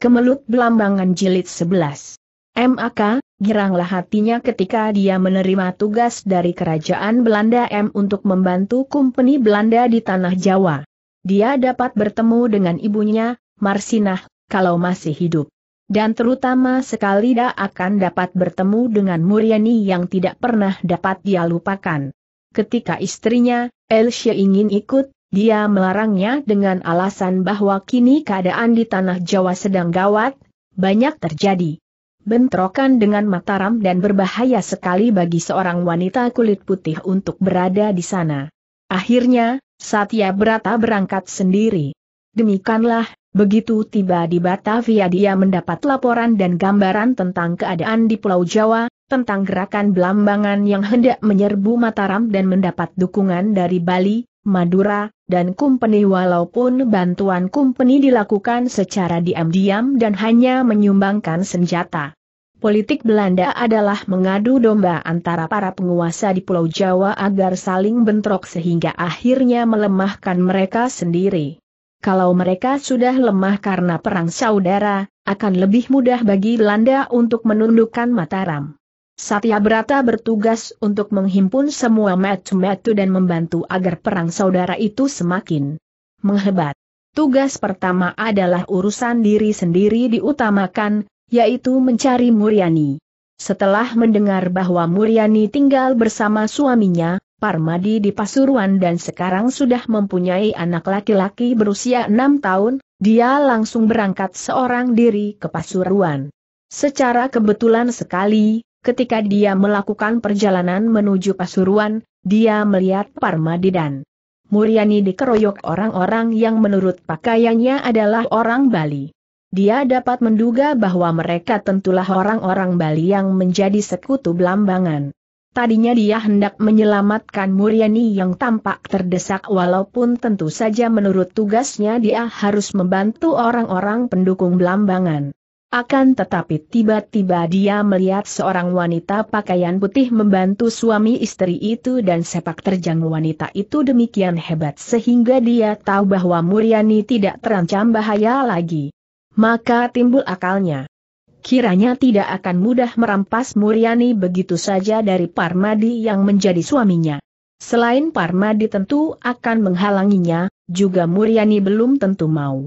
Kemelut Belambangan Jilid 11. MAK, giranglah hatinya ketika dia menerima tugas dari kerajaan Belanda M untuk membantu kumpeni Belanda di Tanah Jawa. Dia dapat bertemu dengan ibunya, Marsinah, kalau masih hidup. Dan terutama sekali dia akan dapat bertemu dengan Muriani yang tidak pernah dapat dia lupakan. Ketika istrinya, Elsie ingin ikut, dia melarangnya dengan alasan bahwa kini keadaan di tanah Jawa sedang gawat, banyak terjadi. Bentrokan dengan Mataram dan berbahaya sekali bagi seorang wanita kulit putih untuk berada di sana. Akhirnya, Satya Brata berangkat sendiri. Demikianlah, begitu tiba di Batavia dia mendapat laporan dan gambaran tentang keadaan di Pulau Jawa, tentang gerakan belambangan yang hendak menyerbu Mataram dan mendapat dukungan dari Bali, Madura, dan Kumpeni walaupun bantuan Kumpeni dilakukan secara diam-diam dan hanya menyumbangkan senjata. Politik Belanda adalah mengadu domba antara para penguasa di Pulau Jawa agar saling bentrok sehingga akhirnya melemahkan mereka sendiri. Kalau mereka sudah lemah karena perang saudara, akan lebih mudah bagi Belanda untuk menundukkan Mataram. Satya Berata bertugas untuk menghimpun semua metu-metu dan membantu agar perang saudara itu semakin menghebat. Tugas pertama adalah urusan diri sendiri diutamakan, yaitu mencari Muriani. Setelah mendengar bahwa Muriani tinggal bersama suaminya, Parmadi di Pasuruan dan sekarang sudah mempunyai anak laki-laki berusia enam tahun, dia langsung berangkat seorang diri ke Pasuruan. Secara kebetulan sekali, ketika dia melakukan perjalanan menuju Pasuruan, dia melihat Parmadidan. dan Muryani dikeroyok orang-orang yang menurut pakaiannya adalah orang Bali. Dia dapat menduga bahwa mereka tentulah orang-orang Bali yang menjadi sekutu Belambangan. Tadinya dia hendak menyelamatkan Muriani yang tampak terdesak walaupun tentu saja menurut tugasnya dia harus membantu orang-orang pendukung Belambangan. Akan tetapi tiba-tiba dia melihat seorang wanita pakaian putih membantu suami istri itu dan sepak terjang wanita itu demikian hebat sehingga dia tahu bahwa Muriani tidak terancam bahaya lagi. Maka timbul akalnya. Kiranya tidak akan mudah merampas Muriani begitu saja dari Parmadi yang menjadi suaminya. Selain Parmadi tentu akan menghalanginya, juga Muriani belum tentu mau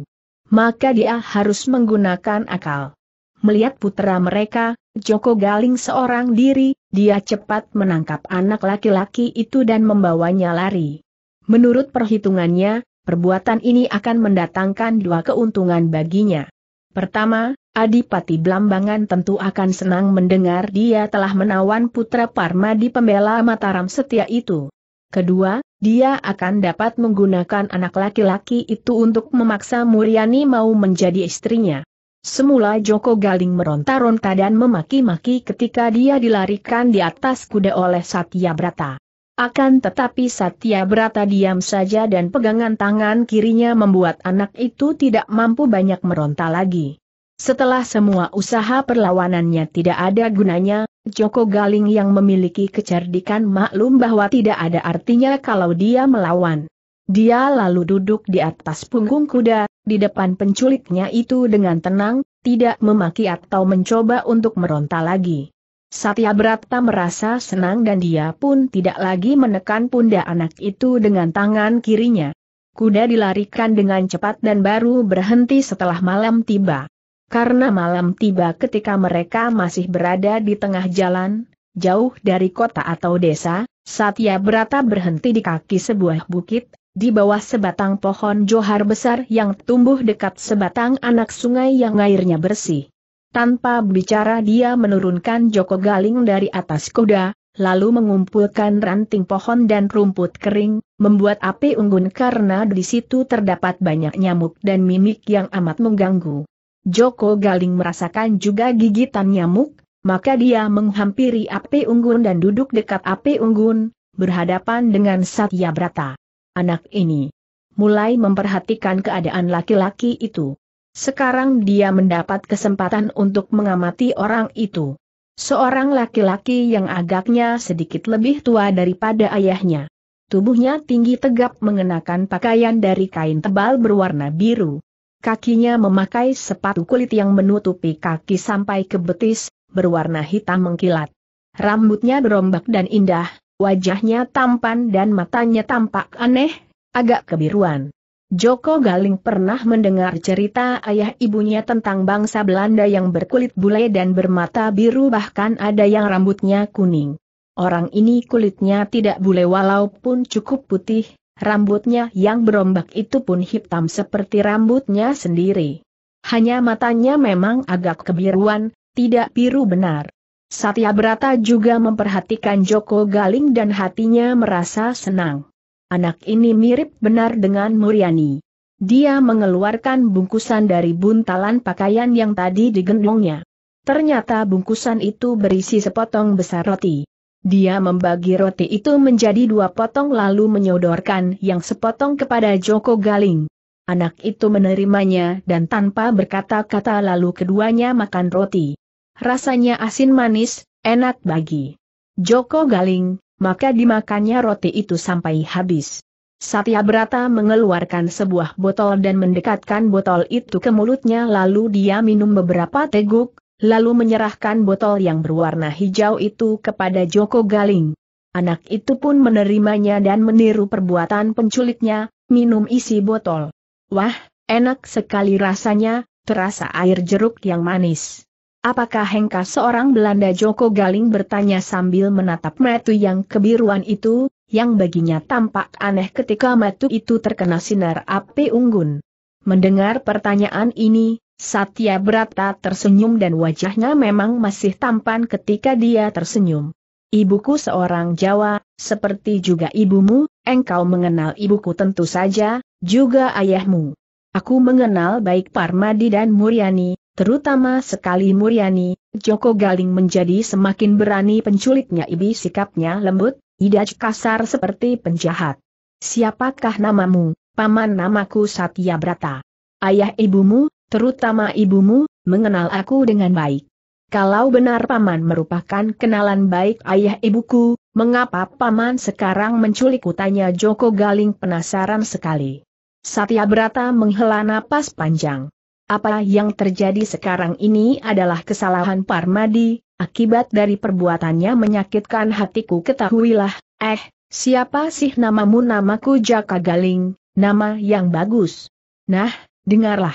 maka dia harus menggunakan akal. Melihat putra mereka, Joko Galing seorang diri, dia cepat menangkap anak laki-laki itu dan membawanya lari. Menurut perhitungannya, perbuatan ini akan mendatangkan dua keuntungan baginya. Pertama, Adipati Blambangan tentu akan senang mendengar dia telah menawan putra Parma di pembela Mataram setia itu. Kedua, dia akan dapat menggunakan anak laki-laki itu untuk memaksa Muriani mau menjadi istrinya. Semula Joko Galing meronta-ronta dan memaki-maki ketika dia dilarikan di atas kuda oleh Satya Brata. Akan tetapi Satya Brata diam saja dan pegangan tangan kirinya membuat anak itu tidak mampu banyak meronta lagi. Setelah semua usaha perlawanannya tidak ada gunanya, Joko Galing yang memiliki kecerdikan maklum bahwa tidak ada artinya kalau dia melawan. Dia lalu duduk di atas punggung kuda, di depan penculiknya itu dengan tenang, tidak memaki atau mencoba untuk meronta lagi. Satya Brata merasa senang dan dia pun tidak lagi menekan pundak anak itu dengan tangan kirinya. Kuda dilarikan dengan cepat dan baru berhenti setelah malam tiba. Karena malam tiba ketika mereka masih berada di tengah jalan, jauh dari kota atau desa, Satya Berata berhenti di kaki sebuah bukit, di bawah sebatang pohon johar besar yang tumbuh dekat sebatang anak sungai yang airnya bersih. Tanpa bicara dia menurunkan Joko Galing dari atas kuda, lalu mengumpulkan ranting pohon dan rumput kering, membuat api unggun karena di situ terdapat banyak nyamuk dan mimik yang amat mengganggu. Joko Galing merasakan juga gigitan nyamuk, maka dia menghampiri api unggun dan duduk dekat api unggun, berhadapan dengan Satya Brata. Anak ini mulai memperhatikan keadaan laki-laki itu. Sekarang dia mendapat kesempatan untuk mengamati orang itu. Seorang laki-laki yang agaknya sedikit lebih tua daripada ayahnya. Tubuhnya tinggi tegap mengenakan pakaian dari kain tebal berwarna biru. Kakinya memakai sepatu kulit yang menutupi kaki sampai ke betis, berwarna hitam mengkilat. Rambutnya berombak dan indah, wajahnya tampan dan matanya tampak aneh, agak kebiruan. Joko Galing pernah mendengar cerita ayah ibunya tentang bangsa Belanda yang berkulit bule dan bermata biru bahkan ada yang rambutnya kuning. Orang ini kulitnya tidak bule walaupun cukup putih, rambutnya yang berombak itu pun hitam seperti rambutnya sendiri. Hanya matanya memang agak kebiruan, tidak biru benar. Satya Brata juga memperhatikan Joko Galing dan hatinya merasa senang. Anak ini mirip benar dengan Muriani. Dia mengeluarkan bungkusan dari buntalan pakaian yang tadi digendongnya. Ternyata bungkusan itu berisi sepotong besar roti. Dia membagi roti itu menjadi dua potong lalu menyodorkan yang sepotong kepada Joko Galing. Anak itu menerimanya dan tanpa berkata-kata lalu keduanya makan roti. Rasanya asin manis, enak bagi Joko Galing, maka dimakannya roti itu sampai habis. Satya Brata mengeluarkan sebuah botol dan mendekatkan botol itu ke mulutnya lalu dia minum beberapa teguk, lalu menyerahkan botol yang berwarna hijau itu kepada Joko Galing. Anak itu pun menerimanya dan meniru perbuatan penculiknya, minum isi botol. Wah, enak sekali rasanya, terasa air jeruk yang manis. Apakah Hengka seorang Belanda Joko Galing bertanya sambil menatap metu yang kebiruan itu, yang baginya tampak aneh ketika metu itu terkena sinar api unggun. Mendengar pertanyaan ini, Satya Brata tersenyum dan wajahnya memang masih tampan ketika dia tersenyum. Ibuku seorang Jawa, seperti juga ibumu, engkau mengenal ibuku tentu saja, juga ayahmu. Aku mengenal baik Parmadi dan Muryani, terutama sekali Muryani, Joko Galing menjadi semakin berani penculiknya ibi sikapnya lembut, tidak kasar seperti penjahat. Siapakah namamu, paman namaku Satya Brata? Ayah ibumu, terutama ibumu, mengenal aku dengan baik. Kalau benar paman merupakan kenalan baik ayah ibuku, mengapa paman sekarang menculikku tanya Joko Galing penasaran sekali. Satya Brata menghela napas panjang. Apa yang terjadi sekarang ini adalah kesalahan Parmadi, akibat dari perbuatannya menyakitkan hatiku ketahuilah, eh, siapa sih namamu namaku Jaka Galing, nama yang bagus. Nah, dengarlah.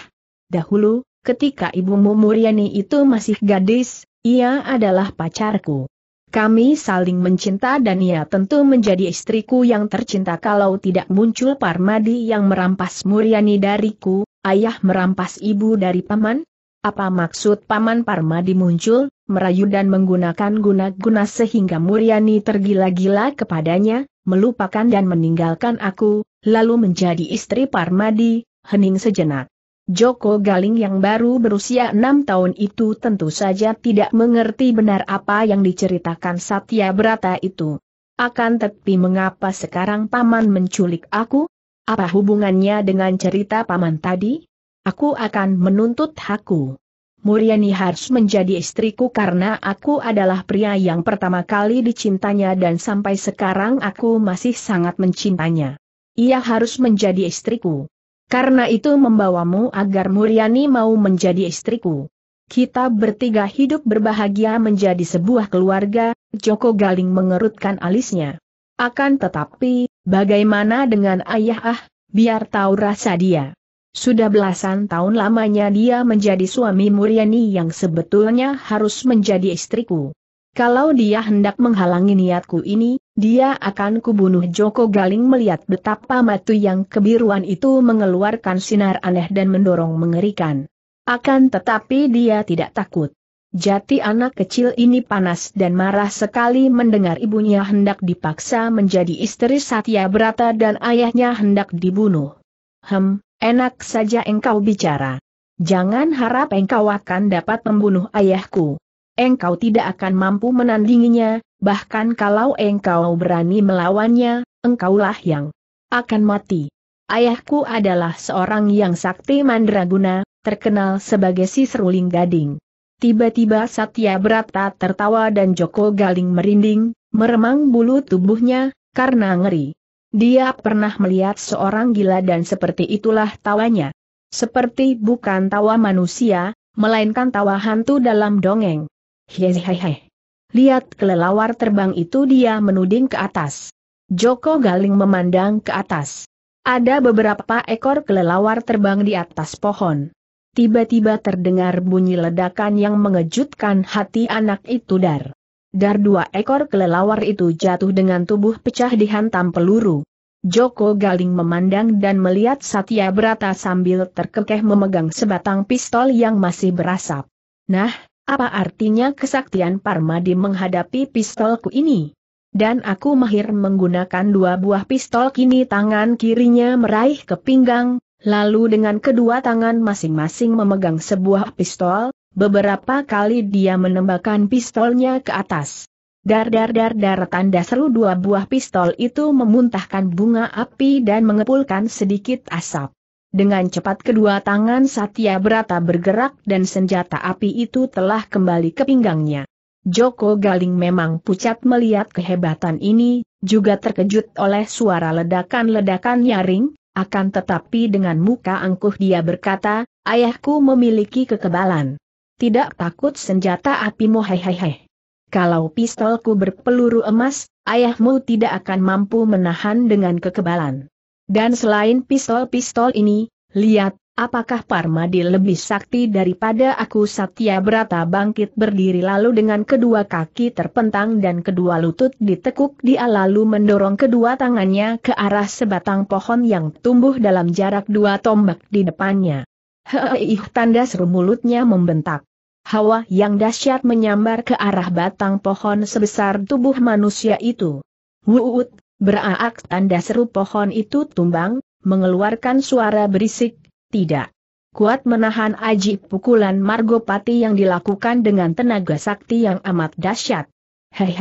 Dahulu, ketika ibumu Muriani itu masih gadis, ia adalah pacarku. Kami saling mencinta dan ia tentu menjadi istriku yang tercinta kalau tidak muncul Parmadi yang merampas Muriani dariku, ayah merampas ibu dari paman? Apa maksud paman Parmadi muncul, merayu dan menggunakan guna-guna sehingga Muriani tergila-gila kepadanya, melupakan dan meninggalkan aku, lalu menjadi istri Parmadi, hening sejenak. Joko Galing yang baru berusia enam tahun itu tentu saja tidak mengerti benar apa yang diceritakan Satya Brata itu. Akan tetapi mengapa sekarang Paman menculik aku? Apa hubungannya dengan cerita Paman tadi? Aku akan menuntut hakku. Muriani harus menjadi istriku karena aku adalah pria yang pertama kali dicintanya dan sampai sekarang aku masih sangat mencintanya. Ia harus menjadi istriku. Karena itu membawamu agar Muriani mau menjadi istriku. Kita bertiga hidup berbahagia menjadi sebuah keluarga, Joko Galing mengerutkan alisnya. Akan tetapi, bagaimana dengan ayah ah, biar tahu rasa dia. Sudah belasan tahun lamanya dia menjadi suami Muriani yang sebetulnya harus menjadi istriku. Kalau dia hendak menghalangi niatku ini, dia akan kubunuh Joko Galing melihat betapa matu yang kebiruan itu mengeluarkan sinar aneh dan mendorong mengerikan. Akan tetapi dia tidak takut. Jati anak kecil ini panas dan marah sekali mendengar ibunya hendak dipaksa menjadi istri Satya Brata dan ayahnya hendak dibunuh. Hem, enak saja engkau bicara. Jangan harap engkau akan dapat membunuh ayahku. Engkau tidak akan mampu menandinginya, Bahkan kalau engkau berani melawannya, engkaulah yang akan mati. Ayahku adalah seorang yang sakti mandraguna, terkenal sebagai si seruling gading. Tiba-tiba Satya Brata tertawa dan Joko Galing merinding, meremang bulu tubuhnya, karena ngeri. Dia pernah melihat seorang gila dan seperti itulah tawanya. Seperti bukan tawa manusia, melainkan tawa hantu dalam dongeng. Hehehe. Lihat kelelawar terbang itu dia menuding ke atas. Joko Galing memandang ke atas. Ada beberapa ekor kelelawar terbang di atas pohon. Tiba-tiba terdengar bunyi ledakan yang mengejutkan hati anak itu dar. Dar dua ekor kelelawar itu jatuh dengan tubuh pecah dihantam peluru. Joko Galing memandang dan melihat Satya Brata sambil terkekeh memegang sebatang pistol yang masih berasap. Nah, apa artinya kesaktian Parmadi menghadapi pistolku ini? Dan aku mahir menggunakan dua buah pistol kini tangan kirinya meraih ke pinggang, lalu dengan kedua tangan masing-masing memegang sebuah pistol, beberapa kali dia menembakkan pistolnya ke atas. Dar dar dar dar tanda seru dua buah pistol itu memuntahkan bunga api dan mengepulkan sedikit asap. Dengan cepat kedua tangan Satya Brata bergerak dan senjata api itu telah kembali ke pinggangnya. Joko Galing memang pucat melihat kehebatan ini, juga terkejut oleh suara ledakan-ledakan nyaring, akan tetapi dengan muka angkuh dia berkata, ayahku memiliki kekebalan. Tidak takut senjata apimu hehehe. Kalau pistolku berpeluru emas, ayahmu tidak akan mampu menahan dengan kekebalan. Dan selain pistol-pistol ini, lihat, apakah Parmadi lebih sakti daripada aku Satya Brata bangkit berdiri lalu dengan kedua kaki terpentang dan kedua lutut ditekuk dia lalu mendorong kedua tangannya ke arah sebatang pohon yang tumbuh dalam jarak dua tombak di depannya. Heeh, tanda seru mulutnya membentak. Hawa yang dahsyat menyambar ke arah batang pohon sebesar tubuh manusia itu. Wuut, Beraak tanda seru pohon itu tumbang, mengeluarkan suara berisik, tidak. Kuat menahan aji pukulan Margopati yang dilakukan dengan tenaga sakti yang amat dahsyat. hei,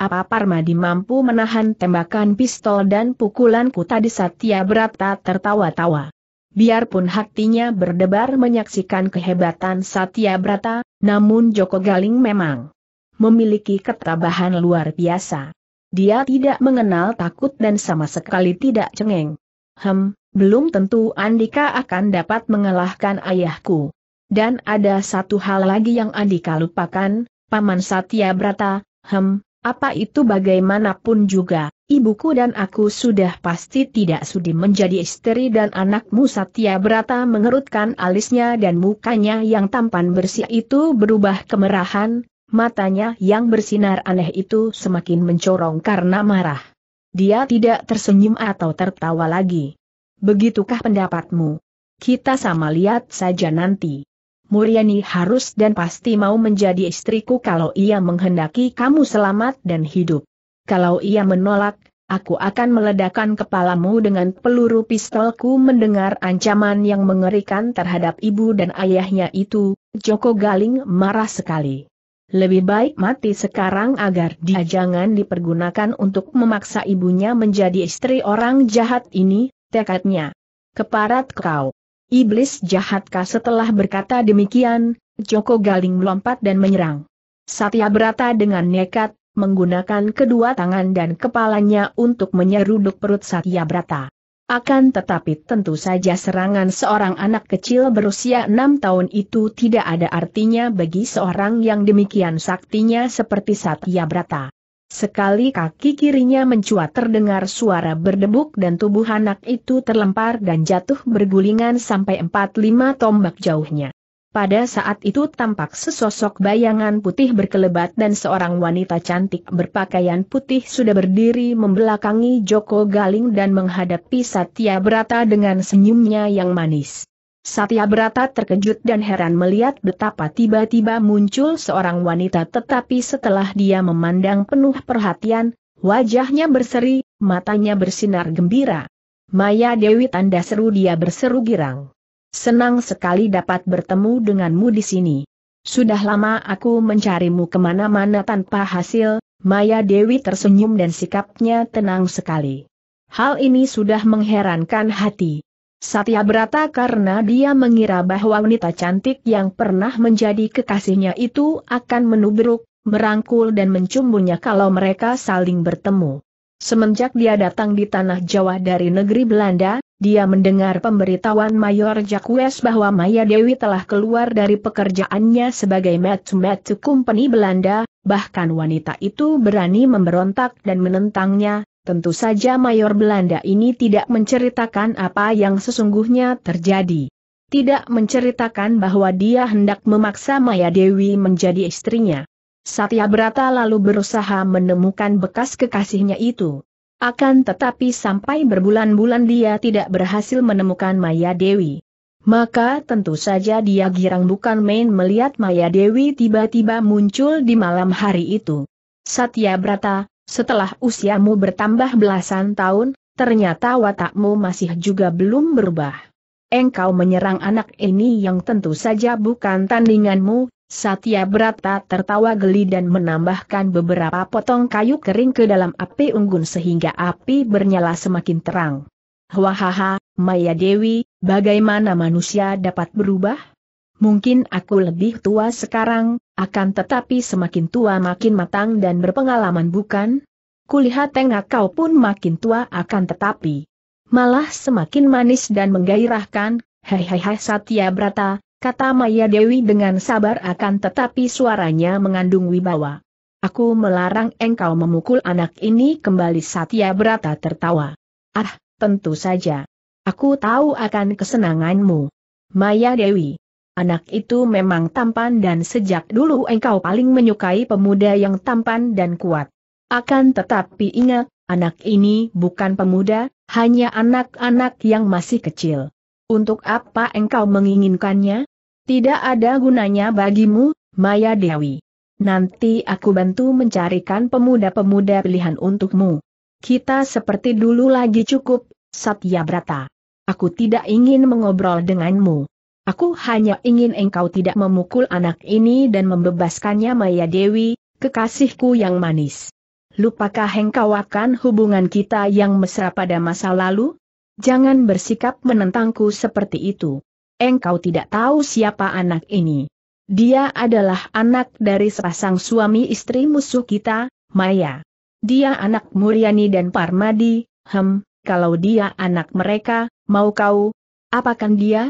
apa Parmadi mampu menahan tembakan pistol dan pukulan pukulanku tadi Satya Brata tertawa-tawa. Biarpun hatinya berdebar menyaksikan kehebatan Satya Brata, namun Joko Galing memang memiliki ketabahan luar biasa. Dia tidak mengenal takut dan sama sekali tidak cengeng. Hem, belum tentu Andika akan dapat mengalahkan ayahku. Dan ada satu hal lagi yang Andika lupakan, Paman Satya Brata, hem, apa itu bagaimanapun juga, ibuku dan aku sudah pasti tidak sudi menjadi istri dan anakmu Satya Brata mengerutkan alisnya dan mukanya yang tampan bersih itu berubah kemerahan, Matanya yang bersinar aneh itu semakin mencorong karena marah. Dia tidak tersenyum atau tertawa lagi. Begitukah pendapatmu? Kita sama lihat saja nanti. Muriani harus dan pasti mau menjadi istriku kalau ia menghendaki kamu selamat dan hidup. Kalau ia menolak, aku akan meledakkan kepalamu dengan peluru pistolku mendengar ancaman yang mengerikan terhadap ibu dan ayahnya itu, Joko Galing marah sekali. Lebih baik mati sekarang agar dia jangan dipergunakan untuk memaksa ibunya menjadi istri orang jahat ini, tekadnya. Keparat kau. Iblis jahatkah setelah berkata demikian, Joko Galing melompat dan menyerang. Satya Berata dengan nekat, menggunakan kedua tangan dan kepalanya untuk menyeruduk perut Satya Brata. Akan tetapi tentu saja serangan seorang anak kecil berusia enam tahun itu tidak ada artinya bagi seorang yang demikian saktinya seperti Satya Brata. Sekali kaki kirinya mencuat terdengar suara berdebuk dan tubuh anak itu terlempar dan jatuh bergulingan sampai 4 lima tombak jauhnya. Pada saat itu tampak sesosok bayangan putih berkelebat dan seorang wanita cantik berpakaian putih sudah berdiri membelakangi Joko Galing dan menghadapi Satya Brata dengan senyumnya yang manis. Satya Brata terkejut dan heran melihat betapa tiba-tiba muncul seorang wanita tetapi setelah dia memandang penuh perhatian, wajahnya berseri, matanya bersinar gembira. Maya Dewi tanda seru dia berseru girang. Senang sekali dapat bertemu denganmu di sini. Sudah lama aku mencarimu kemana-mana tanpa hasil, Maya Dewi tersenyum dan sikapnya tenang sekali. Hal ini sudah mengherankan hati. Satya berata karena dia mengira bahwa wanita cantik yang pernah menjadi kekasihnya itu akan menubruk, merangkul dan mencumbunya kalau mereka saling bertemu. Semenjak dia datang di tanah Jawa dari negeri Belanda, dia mendengar pemberitahuan Mayor Jacques bahwa Maya Dewi telah keluar dari pekerjaannya sebagai Metsu-Metsu Company Belanda, bahkan wanita itu berani memberontak dan menentangnya, tentu saja Mayor Belanda ini tidak menceritakan apa yang sesungguhnya terjadi. Tidak menceritakan bahwa dia hendak memaksa Maya Dewi menjadi istrinya. Satya Brata lalu berusaha menemukan bekas kekasihnya itu. Akan tetapi sampai berbulan-bulan dia tidak berhasil menemukan Maya Dewi. Maka tentu saja dia girang bukan main melihat Maya Dewi tiba-tiba muncul di malam hari itu. Satya Brata, setelah usiamu bertambah belasan tahun, ternyata watakmu masih juga belum berubah. Engkau menyerang anak ini yang tentu saja bukan tandinganmu, Satya Brata tertawa geli dan menambahkan beberapa potong kayu kering ke dalam api unggun sehingga api bernyala semakin terang. Wahaha, Maya Dewi, bagaimana manusia dapat berubah? Mungkin aku lebih tua sekarang, akan tetapi semakin tua makin matang dan berpengalaman bukan? Kulihat tengah kau pun makin tua akan tetapi. Malah semakin manis dan menggairahkan, hei Satya Brata, kata Maya Dewi dengan sabar akan tetapi suaranya mengandung wibawa. Aku melarang engkau memukul anak ini kembali Satya Brata tertawa. Ah, tentu saja. Aku tahu akan kesenanganmu. Maya Dewi. Anak itu memang tampan dan sejak dulu engkau paling menyukai pemuda yang tampan dan kuat. Akan tetapi ingat, anak ini bukan pemuda, hanya anak-anak yang masih kecil. Untuk apa engkau menginginkannya? Tidak ada gunanya bagimu, Maya Dewi. Nanti aku bantu mencarikan pemuda-pemuda pilihan untukmu. Kita seperti dulu lagi cukup, Satya Brata. Aku tidak ingin mengobrol denganmu. Aku hanya ingin engkau tidak memukul anak ini dan membebaskannya Maya Dewi, kekasihku yang manis. Lupakah engkau akan hubungan kita yang mesra pada masa lalu? jangan bersikap menentangku seperti itu. Engkau tidak tahu siapa anak ini. Dia adalah anak dari sepasang suami istri musuh kita, Maya. Dia anak Muriani dan Parmadi, hem, kalau dia anak mereka, mau kau, apakan dia?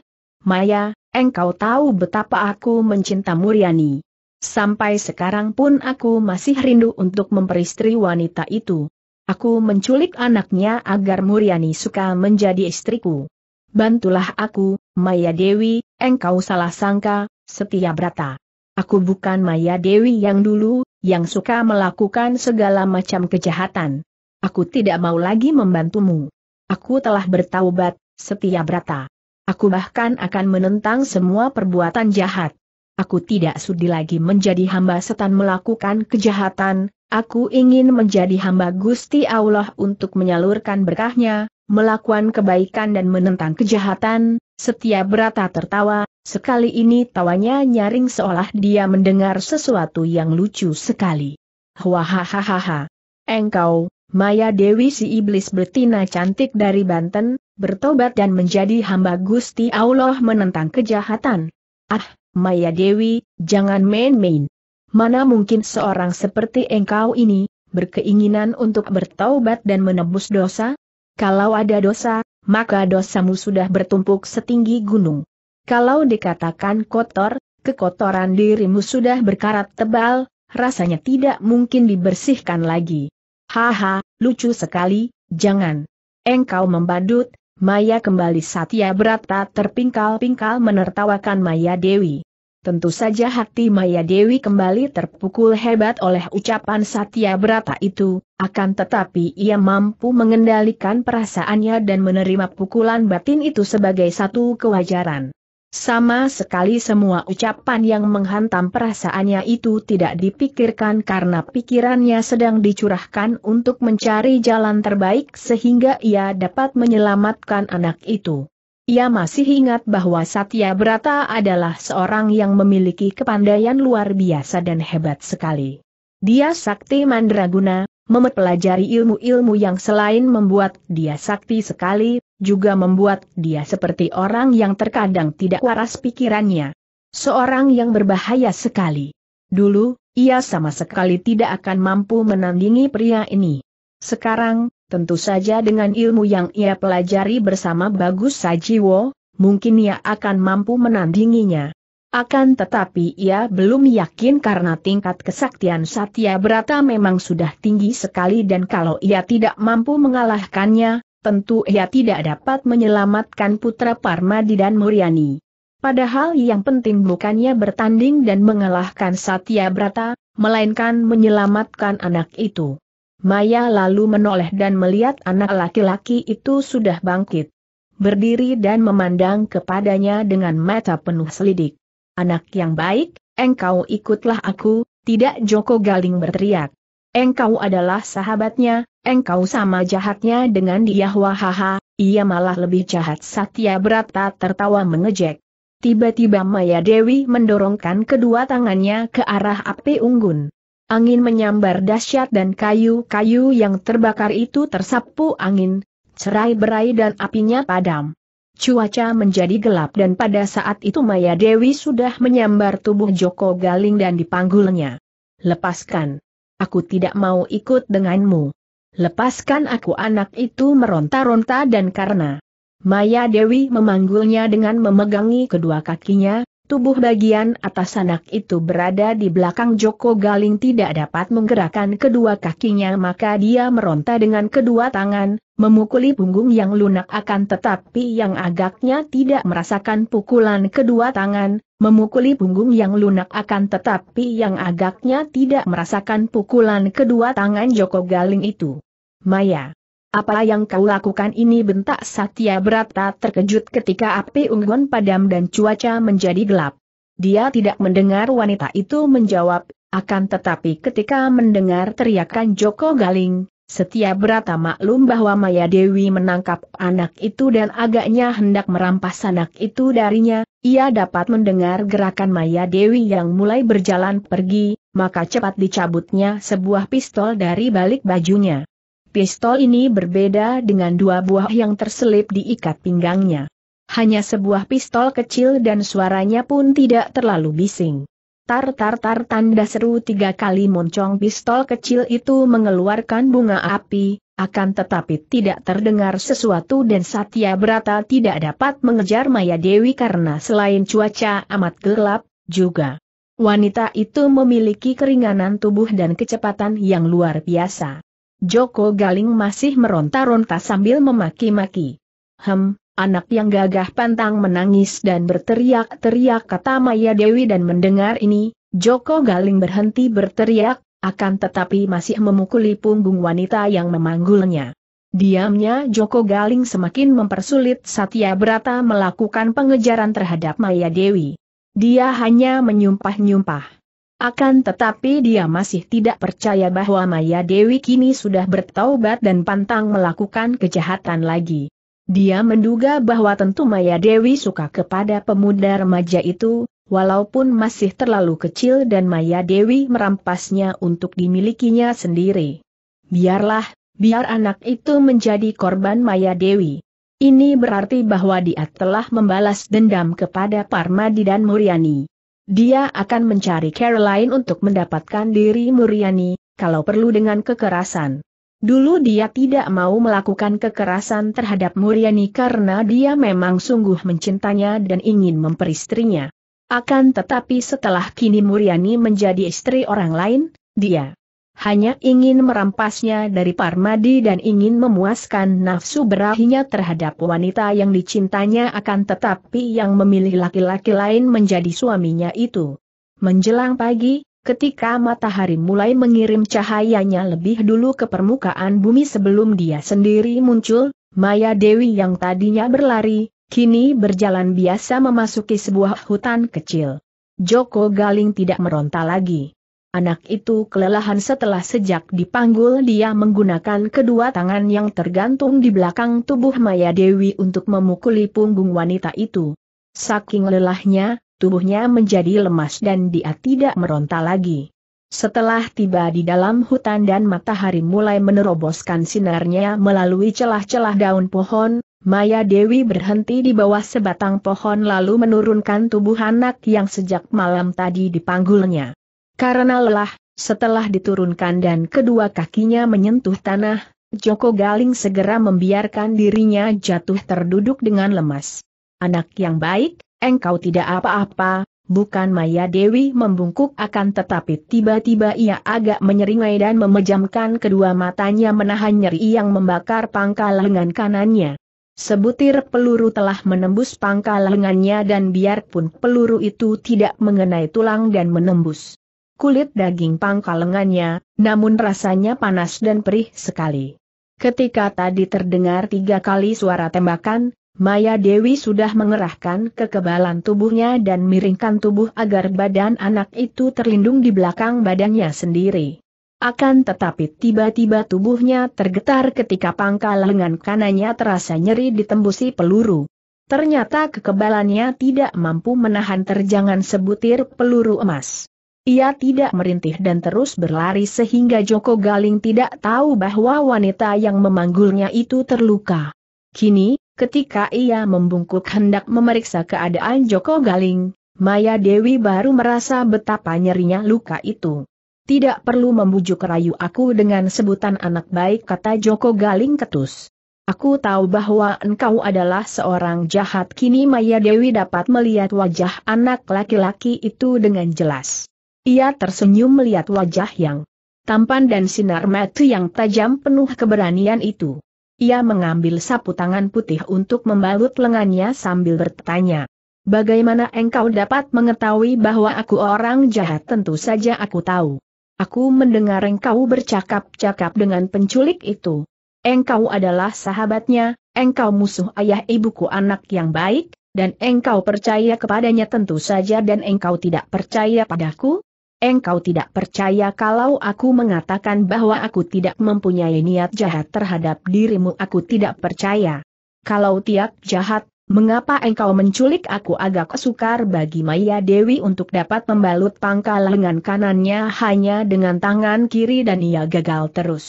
Maya, engkau tahu betapa aku mencinta Muriani. Sampai sekarang pun aku masih rindu untuk memperistri wanita itu. Aku menculik anaknya agar Muriani suka menjadi istriku. Bantulah aku, Maya Dewi, engkau salah sangka, setia brata. Aku bukan Maya Dewi yang dulu, yang suka melakukan segala macam kejahatan. Aku tidak mau lagi membantumu. Aku telah bertaubat, setia brata. Aku bahkan akan menentang semua perbuatan jahat. Aku tidak sudi lagi menjadi hamba setan melakukan kejahatan, Aku ingin menjadi hamba Gusti Allah untuk menyalurkan berkahnya, melakukan kebaikan dan menentang kejahatan, setia berata tertawa, sekali ini tawanya nyaring seolah dia mendengar sesuatu yang lucu sekali. Hahaha. Engkau, Maya Dewi si iblis betina cantik dari Banten, bertobat dan menjadi hamba Gusti Allah menentang kejahatan. Ah, Maya Dewi, jangan main-main mana mungkin seorang seperti engkau ini, berkeinginan untuk bertaubat dan menebus dosa? Kalau ada dosa, maka dosamu sudah bertumpuk setinggi gunung. Kalau dikatakan kotor, kekotoran dirimu sudah berkarat tebal, rasanya tidak mungkin dibersihkan lagi. Haha, lucu sekali, jangan. Engkau membadut, Maya kembali Satya Brata terpingkal-pingkal menertawakan Maya Dewi. Tentu saja hati Maya Dewi kembali terpukul hebat oleh ucapan Satya Berata itu, akan tetapi ia mampu mengendalikan perasaannya dan menerima pukulan batin itu sebagai satu kewajaran. Sama sekali semua ucapan yang menghantam perasaannya itu tidak dipikirkan karena pikirannya sedang dicurahkan untuk mencari jalan terbaik sehingga ia dapat menyelamatkan anak itu. Ia masih ingat bahwa Satya Brata adalah seorang yang memiliki kepandaian luar biasa dan hebat sekali. Dia sakti mandraguna, mempelajari ilmu-ilmu yang selain membuat dia sakti sekali, juga membuat dia seperti orang yang terkadang tidak waras pikirannya. Seorang yang berbahaya sekali. Dulu, ia sama sekali tidak akan mampu menandingi pria ini. Sekarang, Tentu saja dengan ilmu yang ia pelajari bersama Bagus Sajiwo, mungkin ia akan mampu menandinginya. Akan tetapi ia belum yakin karena tingkat kesaktian Satya Brata memang sudah tinggi sekali dan kalau ia tidak mampu mengalahkannya, tentu ia tidak dapat menyelamatkan putra Parmadi dan Muryani. Padahal yang penting bukannya bertanding dan mengalahkan Satya Brata, melainkan menyelamatkan anak itu. Maya lalu menoleh dan melihat anak laki-laki itu sudah bangkit. Berdiri dan memandang kepadanya dengan mata penuh selidik. Anak yang baik, engkau ikutlah aku, tidak Joko Galing berteriak. Engkau adalah sahabatnya, engkau sama jahatnya dengan dia wahaha, ia malah lebih jahat Satya Brata tertawa mengejek. Tiba-tiba Maya Dewi mendorongkan kedua tangannya ke arah api unggun. Angin menyambar dahsyat dan kayu-kayu yang terbakar itu tersapu angin, cerai berai dan apinya padam. Cuaca menjadi gelap dan pada saat itu Maya Dewi sudah menyambar tubuh Joko Galing dan dipanggulnya. Lepaskan. Aku tidak mau ikut denganmu. Lepaskan aku anak itu meronta-ronta dan karena Maya Dewi memanggulnya dengan memegangi kedua kakinya, Tubuh bagian atas anak itu berada di belakang Joko Galing tidak dapat menggerakkan kedua kakinya maka dia meronta dengan kedua tangan, memukuli punggung yang lunak akan tetapi yang agaknya tidak merasakan pukulan kedua tangan, memukuli punggung yang lunak akan tetapi yang agaknya tidak merasakan pukulan kedua tangan Joko Galing itu. Maya. Apa yang kau lakukan ini bentak Satya Brata terkejut ketika api unggun padam dan cuaca menjadi gelap. Dia tidak mendengar wanita itu menjawab, akan tetapi ketika mendengar teriakan Joko Galing, Setia Brata maklum bahwa Maya Dewi menangkap anak itu dan agaknya hendak merampas anak itu darinya, ia dapat mendengar gerakan Maya Dewi yang mulai berjalan pergi, maka cepat dicabutnya sebuah pistol dari balik bajunya. Pistol ini berbeda dengan dua buah yang terselip diikat pinggangnya. Hanya sebuah pistol kecil dan suaranya pun tidak terlalu bising. Tar-tar-tar tanda seru tiga kali moncong pistol kecil itu mengeluarkan bunga api, akan tetapi tidak terdengar sesuatu dan Satya Brata tidak dapat mengejar Maya Dewi karena selain cuaca amat gelap, juga wanita itu memiliki keringanan tubuh dan kecepatan yang luar biasa. Joko Galing masih meronta-ronta sambil memaki-maki. Hem, anak yang gagah pantang menangis dan berteriak-teriak kata Maya Dewi dan mendengar ini, Joko Galing berhenti berteriak, akan tetapi masih memukuli punggung wanita yang memanggulnya. Diamnya Joko Galing semakin mempersulit Satya Brata melakukan pengejaran terhadap Maya Dewi. Dia hanya menyumpah-nyumpah. Akan tetapi dia masih tidak percaya bahwa Maya Dewi kini sudah bertaubat dan pantang melakukan kejahatan lagi. Dia menduga bahwa tentu Maya Dewi suka kepada pemuda remaja itu, walaupun masih terlalu kecil dan Maya Dewi merampasnya untuk dimilikinya sendiri. Biarlah, biar anak itu menjadi korban Maya Dewi. Ini berarti bahwa dia telah membalas dendam kepada Parmadi dan Muriani. Dia akan mencari Caroline untuk mendapatkan diri Muriani, kalau perlu dengan kekerasan. Dulu dia tidak mau melakukan kekerasan terhadap Muriani karena dia memang sungguh mencintanya dan ingin memperistrinya. Akan tetapi setelah kini Muriani menjadi istri orang lain, dia hanya ingin merampasnya dari Parmadi dan ingin memuaskan nafsu berahinya terhadap wanita yang dicintanya akan tetapi yang memilih laki-laki lain menjadi suaminya itu. Menjelang pagi, ketika matahari mulai mengirim cahayanya lebih dulu ke permukaan bumi sebelum dia sendiri muncul, Maya Dewi yang tadinya berlari, kini berjalan biasa memasuki sebuah hutan kecil. Joko Galing tidak meronta lagi. Anak itu kelelahan setelah sejak dipanggul dia menggunakan kedua tangan yang tergantung di belakang tubuh Maya Dewi untuk memukuli punggung wanita itu. Saking lelahnya, tubuhnya menjadi lemas dan dia tidak meronta lagi. Setelah tiba di dalam hutan dan matahari mulai meneroboskan sinarnya melalui celah-celah daun pohon, Maya Dewi berhenti di bawah sebatang pohon lalu menurunkan tubuh anak yang sejak malam tadi dipanggulnya. Karena lelah, setelah diturunkan dan kedua kakinya menyentuh tanah, Joko Galing segera membiarkan dirinya jatuh terduduk dengan lemas. Anak yang baik, engkau tidak apa-apa, bukan Maya Dewi membungkuk akan tetapi tiba-tiba ia agak menyeringai dan memejamkan kedua matanya menahan nyeri yang membakar pangkal lengan kanannya. Sebutir peluru telah menembus pangkal lengannya dan biarpun peluru itu tidak mengenai tulang dan menembus kulit daging pangkal lengannya, namun rasanya panas dan perih sekali. Ketika tadi terdengar tiga kali suara tembakan, Maya Dewi sudah mengerahkan kekebalan tubuhnya dan miringkan tubuh agar badan anak itu terlindung di belakang badannya sendiri. Akan tetapi tiba-tiba tubuhnya tergetar ketika pangkal lengan kanannya terasa nyeri ditembusi peluru. Ternyata kekebalannya tidak mampu menahan terjangan sebutir peluru emas. Ia tidak merintih dan terus berlari sehingga Joko Galing tidak tahu bahwa wanita yang memanggulnya itu terluka. Kini, ketika ia membungkuk hendak memeriksa keadaan Joko Galing, Maya Dewi baru merasa betapa nyerinya luka itu. Tidak perlu membujuk rayu aku dengan sebutan anak baik kata Joko Galing ketus. Aku tahu bahwa engkau adalah seorang jahat kini Maya Dewi dapat melihat wajah anak laki-laki itu dengan jelas. Ia tersenyum melihat wajah yang tampan dan sinar mata yang tajam penuh keberanian itu. Ia mengambil sapu tangan putih untuk membalut lengannya sambil bertanya. Bagaimana engkau dapat mengetahui bahwa aku orang jahat? Tentu saja aku tahu. Aku mendengar engkau bercakap-cakap dengan penculik itu. Engkau adalah sahabatnya, engkau musuh ayah ibuku anak yang baik, dan engkau percaya kepadanya tentu saja dan engkau tidak percaya padaku? Engkau tidak percaya kalau aku mengatakan bahwa aku tidak mempunyai niat jahat terhadap dirimu aku tidak percaya. Kalau tiap jahat, mengapa engkau menculik aku agak sukar bagi Maya Dewi untuk dapat membalut pangkal lengan kanannya hanya dengan tangan kiri dan ia gagal terus.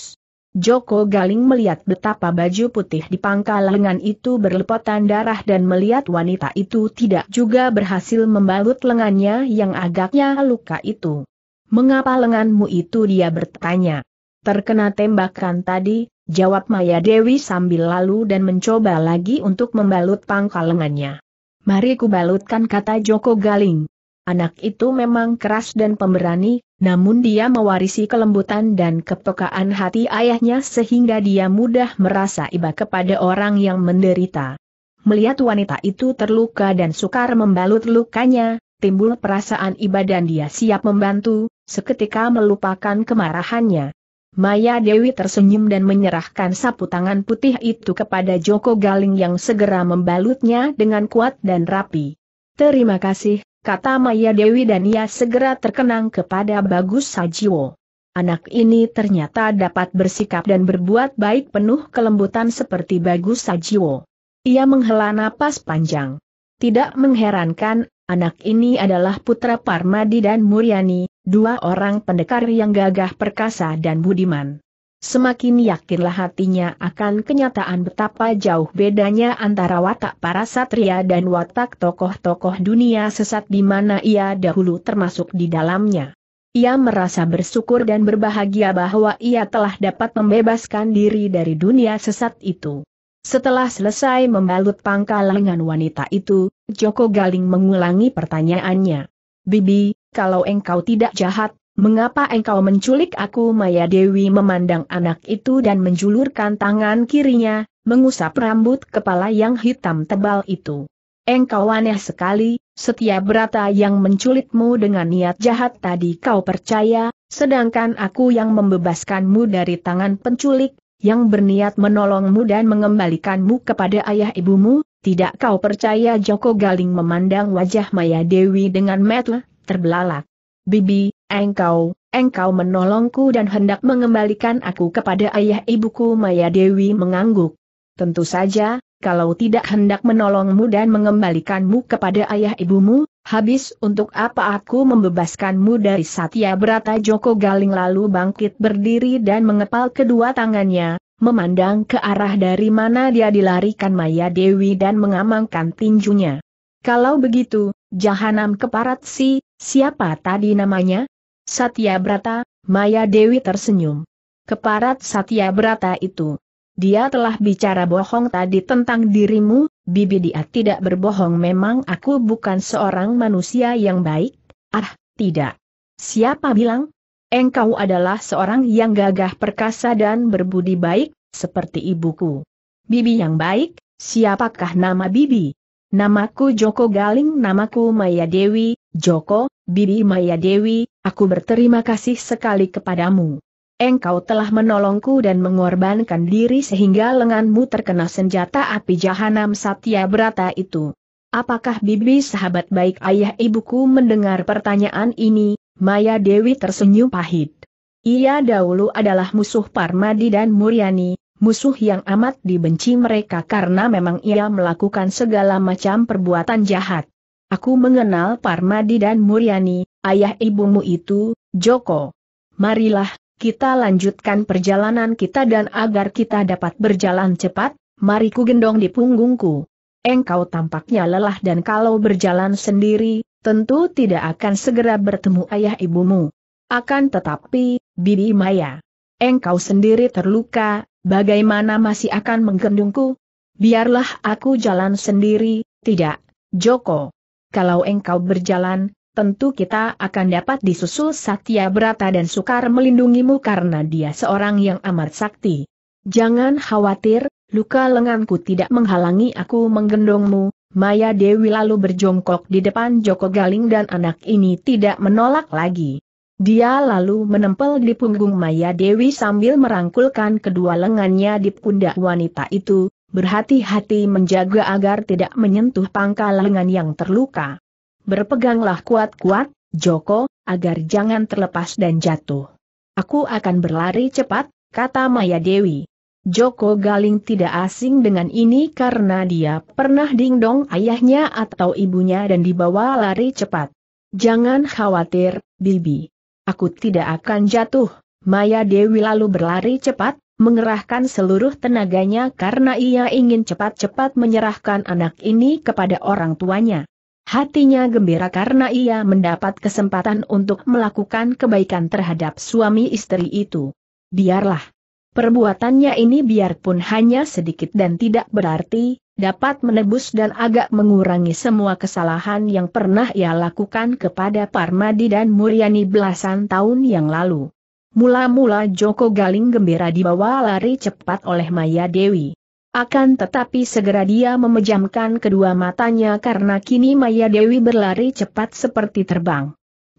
Joko Galing melihat betapa baju putih di pangkal lengan itu berlepotan darah dan melihat wanita itu tidak juga berhasil membalut lengannya yang agaknya luka itu. Mengapa lenganmu itu dia bertanya. Terkena tembakan tadi, jawab Maya Dewi sambil lalu dan mencoba lagi untuk membalut pangkal lengannya. Mari kubalutkan kata Joko Galing. Anak itu memang keras dan pemberani, namun dia mewarisi kelembutan dan kepekaan hati ayahnya sehingga dia mudah merasa iba kepada orang yang menderita. Melihat wanita itu terluka dan sukar membalut lukanya, timbul perasaan iba dan dia siap membantu, seketika melupakan kemarahannya. Maya Dewi tersenyum dan menyerahkan sapu tangan putih itu kepada Joko Galing yang segera membalutnya dengan kuat dan rapi. Terima kasih, kata Maya Dewi dan ia segera terkenang kepada Bagus Sajiwo. Anak ini ternyata dapat bersikap dan berbuat baik penuh kelembutan seperti Bagus Sajiwo. Ia menghela napas panjang. Tidak mengherankan, anak ini adalah putra Parmadi dan Muryani, dua orang pendekar yang gagah perkasa dan budiman semakin yakinlah hatinya akan kenyataan betapa jauh bedanya antara watak para satria dan watak tokoh-tokoh dunia sesat di mana ia dahulu termasuk di dalamnya. Ia merasa bersyukur dan berbahagia bahwa ia telah dapat membebaskan diri dari dunia sesat itu. Setelah selesai membalut pangkal lengan wanita itu, Joko Galing mengulangi pertanyaannya. Bibi, kalau engkau tidak jahat, Mengapa engkau menculik aku Maya Dewi memandang anak itu dan menjulurkan tangan kirinya, mengusap rambut kepala yang hitam tebal itu. Engkau aneh sekali, Setiap berata yang menculikmu dengan niat jahat tadi kau percaya, sedangkan aku yang membebaskanmu dari tangan penculik, yang berniat menolongmu dan mengembalikanmu kepada ayah ibumu, tidak kau percaya Joko Galing memandang wajah Maya Dewi dengan metel, terbelalak. Bibi, engkau, engkau menolongku dan hendak mengembalikan aku kepada ayah ibuku Maya Dewi mengangguk. Tentu saja, kalau tidak hendak menolongmu dan mengembalikanmu kepada ayah ibumu, habis untuk apa aku membebaskanmu dari Satya Brata Joko Galing lalu bangkit berdiri dan mengepal kedua tangannya, memandang ke arah dari mana dia dilarikan Maya Dewi dan mengamankan tinjunya. Kalau begitu, jahanam keparat si, Siapa tadi namanya? Satya Brata, Maya Dewi tersenyum. Keparat Satya Brata itu. Dia telah bicara bohong tadi tentang dirimu, bibi dia tidak berbohong memang aku bukan seorang manusia yang baik, ah, tidak. Siapa bilang? Engkau adalah seorang yang gagah perkasa dan berbudi baik, seperti ibuku. Bibi yang baik, siapakah nama bibi? Namaku Joko Galing, namaku Maya Dewi, Joko, Bibi Maya Dewi, aku berterima kasih sekali kepadamu. Engkau telah menolongku dan mengorbankan diri sehingga lenganmu terkena senjata api jahanam Satya Brata itu. Apakah Bibi sahabat baik ayah ibuku mendengar pertanyaan ini, Maya Dewi tersenyum pahit. Ia dahulu adalah musuh Parmadi dan Muryani, musuh yang amat dibenci mereka karena memang ia melakukan segala macam perbuatan jahat. Aku mengenal Parmadi dan Muryani, ayah ibumu itu, Joko. Marilah, kita lanjutkan perjalanan kita dan agar kita dapat berjalan cepat, mari ku gendong di punggungku. Engkau tampaknya lelah dan kalau berjalan sendiri, tentu tidak akan segera bertemu ayah ibumu. Akan tetapi, Bibi Maya. Engkau sendiri terluka, Bagaimana masih akan menggendungku? Biarlah aku jalan sendiri, tidak, Joko. Kalau engkau berjalan, tentu kita akan dapat disusul Satya Brata dan Sukar melindungimu karena dia seorang yang amat sakti. Jangan khawatir, luka lenganku tidak menghalangi aku menggendongmu, Maya Dewi lalu berjongkok di depan Joko Galing dan anak ini tidak menolak lagi. Dia lalu menempel di punggung Maya Dewi sambil merangkulkan kedua lengannya di pundak wanita itu, berhati-hati menjaga agar tidak menyentuh pangkal lengan yang terluka. Berpeganglah kuat-kuat, Joko, agar jangan terlepas dan jatuh. Aku akan berlari cepat, kata Maya Dewi. Joko Galing tidak asing dengan ini karena dia pernah dingdong ayahnya atau ibunya dan dibawa lari cepat. Jangan khawatir, Bibi aku tidak akan jatuh. Maya Dewi lalu berlari cepat, mengerahkan seluruh tenaganya karena ia ingin cepat-cepat menyerahkan anak ini kepada orang tuanya. Hatinya gembira karena ia mendapat kesempatan untuk melakukan kebaikan terhadap suami istri itu. Biarlah. Perbuatannya ini biarpun hanya sedikit dan tidak berarti, dapat menebus dan agak mengurangi semua kesalahan yang pernah ia lakukan kepada Parmadi dan Muryani belasan tahun yang lalu. Mula-mula Joko Galing gembira dibawa lari cepat oleh Maya Dewi. Akan tetapi segera dia memejamkan kedua matanya karena kini Maya Dewi berlari cepat seperti terbang.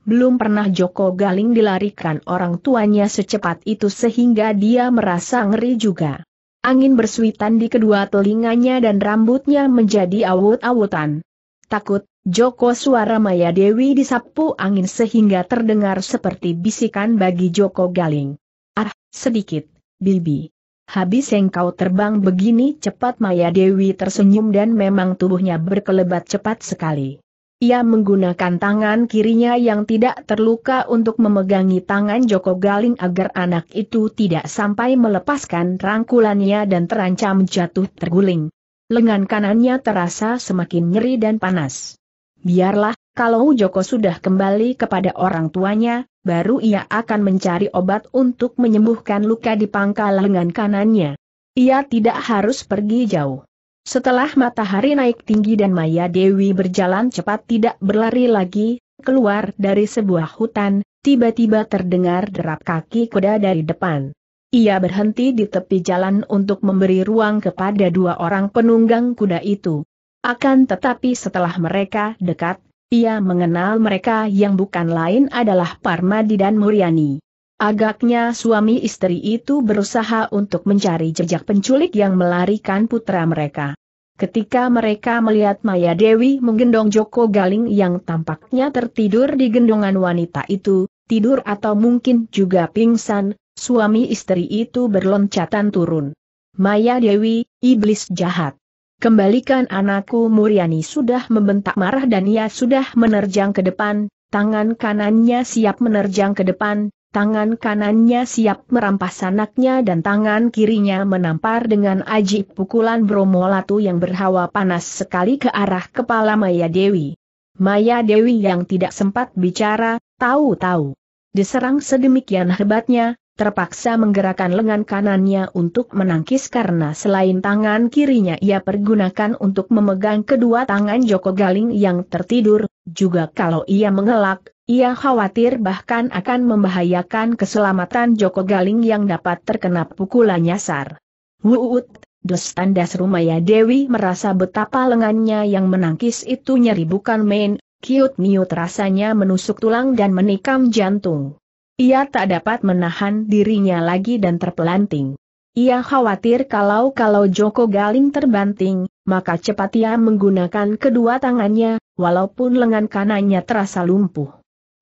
Belum pernah Joko Galing dilarikan orang tuanya secepat itu sehingga dia merasa ngeri juga. Angin bersuitan di kedua telinganya dan rambutnya menjadi awut-awutan. Takut, Joko suara Maya Dewi disapu angin sehingga terdengar seperti bisikan bagi Joko Galing. Ah, sedikit, Bibi. Habis engkau terbang begini cepat Maya Dewi tersenyum dan memang tubuhnya berkelebat cepat sekali. Ia menggunakan tangan kirinya yang tidak terluka untuk memegangi tangan Joko Galing agar anak itu tidak sampai melepaskan rangkulannya dan terancam jatuh terguling. Lengan kanannya terasa semakin nyeri dan panas. Biarlah, kalau Joko sudah kembali kepada orang tuanya, baru ia akan mencari obat untuk menyembuhkan luka di pangkal lengan kanannya. Ia tidak harus pergi jauh. Setelah matahari naik tinggi dan Maya Dewi berjalan cepat tidak berlari lagi, keluar dari sebuah hutan, tiba-tiba terdengar derap kaki kuda dari depan. Ia berhenti di tepi jalan untuk memberi ruang kepada dua orang penunggang kuda itu. Akan tetapi setelah mereka dekat, ia mengenal mereka yang bukan lain adalah Parmadi dan Muriani. Agaknya suami istri itu berusaha untuk mencari jejak penculik yang melarikan putra mereka. Ketika mereka melihat Maya Dewi menggendong Joko Galing yang tampaknya tertidur di gendongan wanita itu, tidur atau mungkin juga pingsan, suami istri itu berloncatan turun. Maya Dewi, iblis jahat. Kembalikan anakku Muriani sudah membentak marah dan ia sudah menerjang ke depan, tangan kanannya siap menerjang ke depan, tangan kanannya siap merampas anaknya dan tangan kirinya menampar dengan aji pukulan Bromo Latu yang berhawa panas sekali ke arah kepala Maya Dewi. Maya Dewi yang tidak sempat bicara, tahu-tahu. Diserang sedemikian hebatnya, terpaksa menggerakkan lengan kanannya untuk menangkis karena selain tangan kirinya ia pergunakan untuk memegang kedua tangan Joko Galing yang tertidur, juga kalau ia mengelak, ia khawatir bahkan akan membahayakan keselamatan Joko Galing yang dapat terkena pukulan nyasar. Wuut, Dos tandas Rumaya Dewi merasa betapa lengannya yang menangkis itu nyeri bukan main, kiut-miut rasanya menusuk tulang dan menikam jantung. Ia tak dapat menahan dirinya lagi dan terpelanting. Ia khawatir kalau-kalau Joko Galing terbanting, maka cepat ia menggunakan kedua tangannya, walaupun lengan kanannya terasa lumpuh.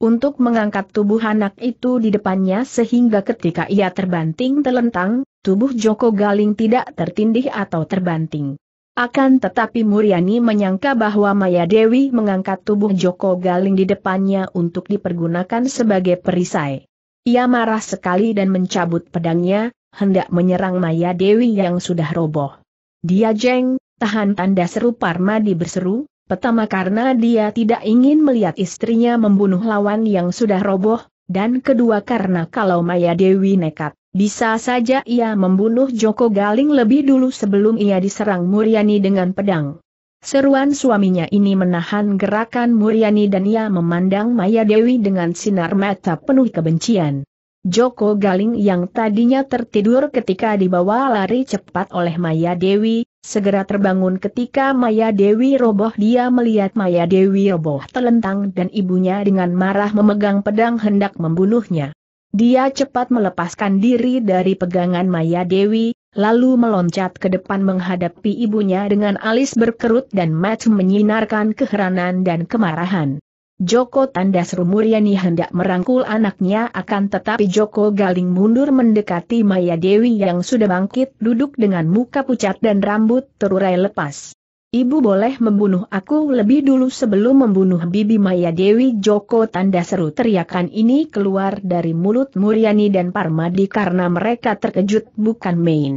Untuk mengangkat tubuh anak itu di depannya sehingga ketika ia terbanting telentang, tubuh Joko Galing tidak tertindih atau terbanting. Akan tetapi Muriani menyangka bahwa Maya Dewi mengangkat tubuh Joko Galing di depannya untuk dipergunakan sebagai perisai. Ia marah sekali dan mencabut pedangnya, hendak menyerang Maya Dewi yang sudah roboh. Dia jeng, tahan tanda seru Parmadi berseru, pertama karena dia tidak ingin melihat istrinya membunuh lawan yang sudah roboh, dan kedua karena kalau Maya Dewi nekat, bisa saja ia membunuh Joko Galing lebih dulu sebelum ia diserang Muriani dengan pedang. Seruan suaminya ini menahan gerakan Muryani dan ia memandang Maya Dewi dengan sinar mata penuh kebencian. Joko Galing yang tadinya tertidur ketika dibawa lari cepat oleh Maya Dewi, segera terbangun ketika Maya Dewi roboh dia melihat Maya Dewi roboh telentang dan ibunya dengan marah memegang pedang hendak membunuhnya. Dia cepat melepaskan diri dari pegangan Maya Dewi, lalu meloncat ke depan menghadapi ibunya dengan alis berkerut dan mat menyinarkan keheranan dan kemarahan. Joko Tandas Rumuryani hendak merangkul anaknya akan tetapi Joko Galing mundur mendekati Maya Dewi yang sudah bangkit duduk dengan muka pucat dan rambut terurai lepas. Ibu boleh membunuh aku lebih dulu sebelum membunuh Bibi Maya Dewi Joko tanda seru teriakan ini keluar dari mulut Muryani dan Parmadi karena mereka terkejut bukan main.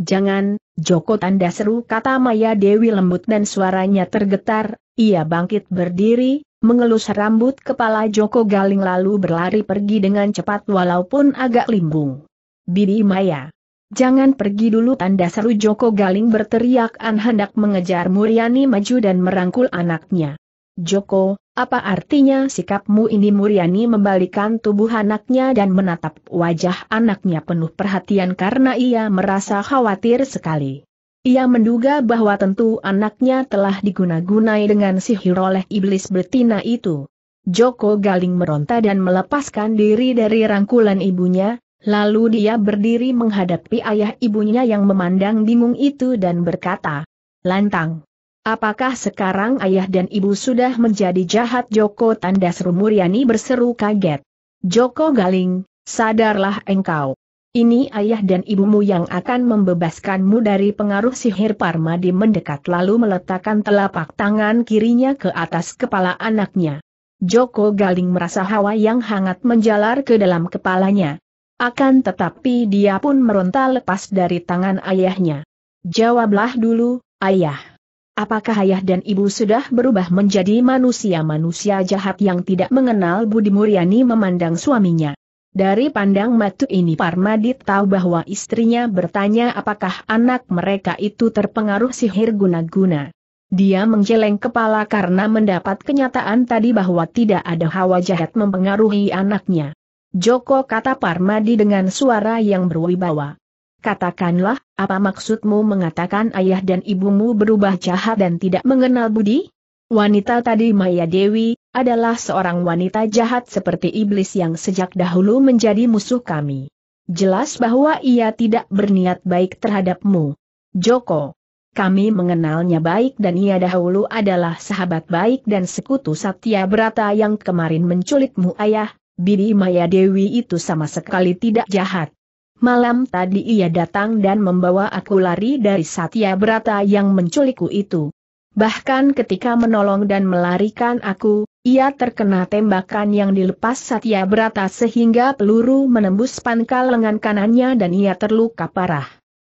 Jangan, Joko tanda seru kata Maya Dewi lembut dan suaranya tergetar, ia bangkit berdiri, mengelus rambut kepala Joko Galing lalu berlari pergi dengan cepat walaupun agak limbung. Bibi Maya Jangan pergi dulu tanda seru Joko Galing berteriak An hendak mengejar Muriani maju dan merangkul anaknya. Joko, apa artinya sikapmu ini Muriani membalikan tubuh anaknya dan menatap wajah anaknya penuh perhatian karena ia merasa khawatir sekali. Ia menduga bahwa tentu anaknya telah diguna-gunai dengan sihir oleh iblis betina itu. Joko Galing meronta dan melepaskan diri dari rangkulan ibunya, Lalu dia berdiri menghadapi ayah ibunya yang memandang bingung itu dan berkata, Lantang. Apakah sekarang ayah dan ibu sudah menjadi jahat Joko Tandas seru berseru kaget. Joko Galing, sadarlah engkau. Ini ayah dan ibumu yang akan membebaskanmu dari pengaruh sihir Parmadi mendekat lalu meletakkan telapak tangan kirinya ke atas kepala anaknya. Joko Galing merasa hawa yang hangat menjalar ke dalam kepalanya. Akan tetapi dia pun meronta lepas dari tangan ayahnya. Jawablah dulu, ayah. Apakah ayah dan ibu sudah berubah menjadi manusia-manusia jahat yang tidak mengenal Budi Muryani memandang suaminya? Dari pandang matu ini Parmadit tahu bahwa istrinya bertanya apakah anak mereka itu terpengaruh sihir guna-guna. Dia menggeleng kepala karena mendapat kenyataan tadi bahwa tidak ada hawa jahat mempengaruhi anaknya. Joko kata Parmadi dengan suara yang berwibawa. Katakanlah, apa maksudmu mengatakan ayah dan ibumu berubah jahat dan tidak mengenal budi? Wanita tadi Maya Dewi, adalah seorang wanita jahat seperti iblis yang sejak dahulu menjadi musuh kami. Jelas bahwa ia tidak berniat baik terhadapmu. Joko, kami mengenalnya baik dan ia dahulu adalah sahabat baik dan sekutu Satya Brata yang kemarin menculikmu ayah, Bidi Maya Dewi itu sama sekali tidak jahat. Malam tadi ia datang dan membawa aku lari dari Satya Brata yang menculikku itu. Bahkan ketika menolong dan melarikan aku, ia terkena tembakan yang dilepas Satya Brata sehingga peluru menembus pangkal lengan kanannya dan ia terluka parah.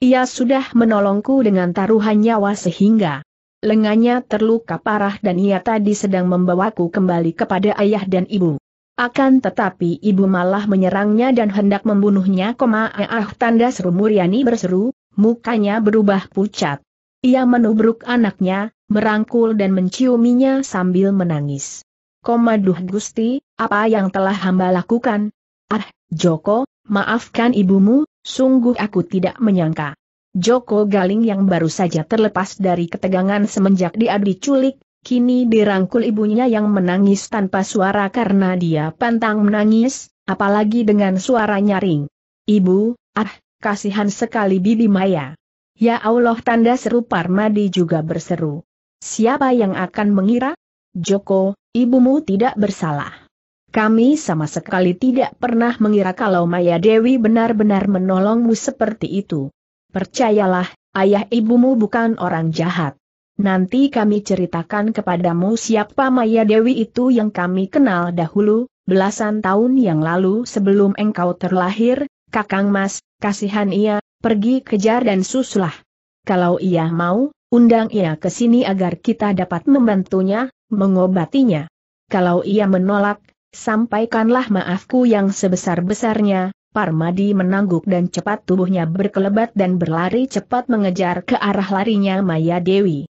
Ia sudah menolongku dengan taruhan nyawa sehingga lengannya terluka parah dan ia tadi sedang membawaku kembali kepada ayah dan ibu. Akan tetapi ibu malah menyerangnya dan hendak membunuhnya. koma Ah tanda seru Muryani berseru, mukanya berubah pucat. Ia menubruk anaknya, merangkul dan menciuminya sambil menangis. Koma Duh Gusti, apa yang telah hamba lakukan? Ah, Joko, maafkan ibumu, sungguh aku tidak menyangka. Joko Galing yang baru saja terlepas dari ketegangan semenjak dia diculik, kini dirangkul ibunya yang menangis tanpa suara karena dia pantang menangis, apalagi dengan suara nyaring. Ibu, ah, kasihan sekali Bibi Maya. Ya Allah tanda seru Parmadi juga berseru. Siapa yang akan mengira? Joko, ibumu tidak bersalah. Kami sama sekali tidak pernah mengira kalau Maya Dewi benar-benar menolongmu seperti itu. Percayalah, ayah ibumu bukan orang jahat. Nanti kami ceritakan kepadamu siapa Maya Dewi itu yang kami kenal dahulu, belasan tahun yang lalu sebelum engkau terlahir, Kakang Mas, kasihan ia, pergi kejar dan suslah. Kalau ia mau, undang ia ke sini agar kita dapat membantunya, mengobatinya. Kalau ia menolak, sampaikanlah maafku yang sebesar-besarnya, Parmadi menangguk dan cepat tubuhnya berkelebat dan berlari cepat mengejar ke arah larinya Maya Dewi.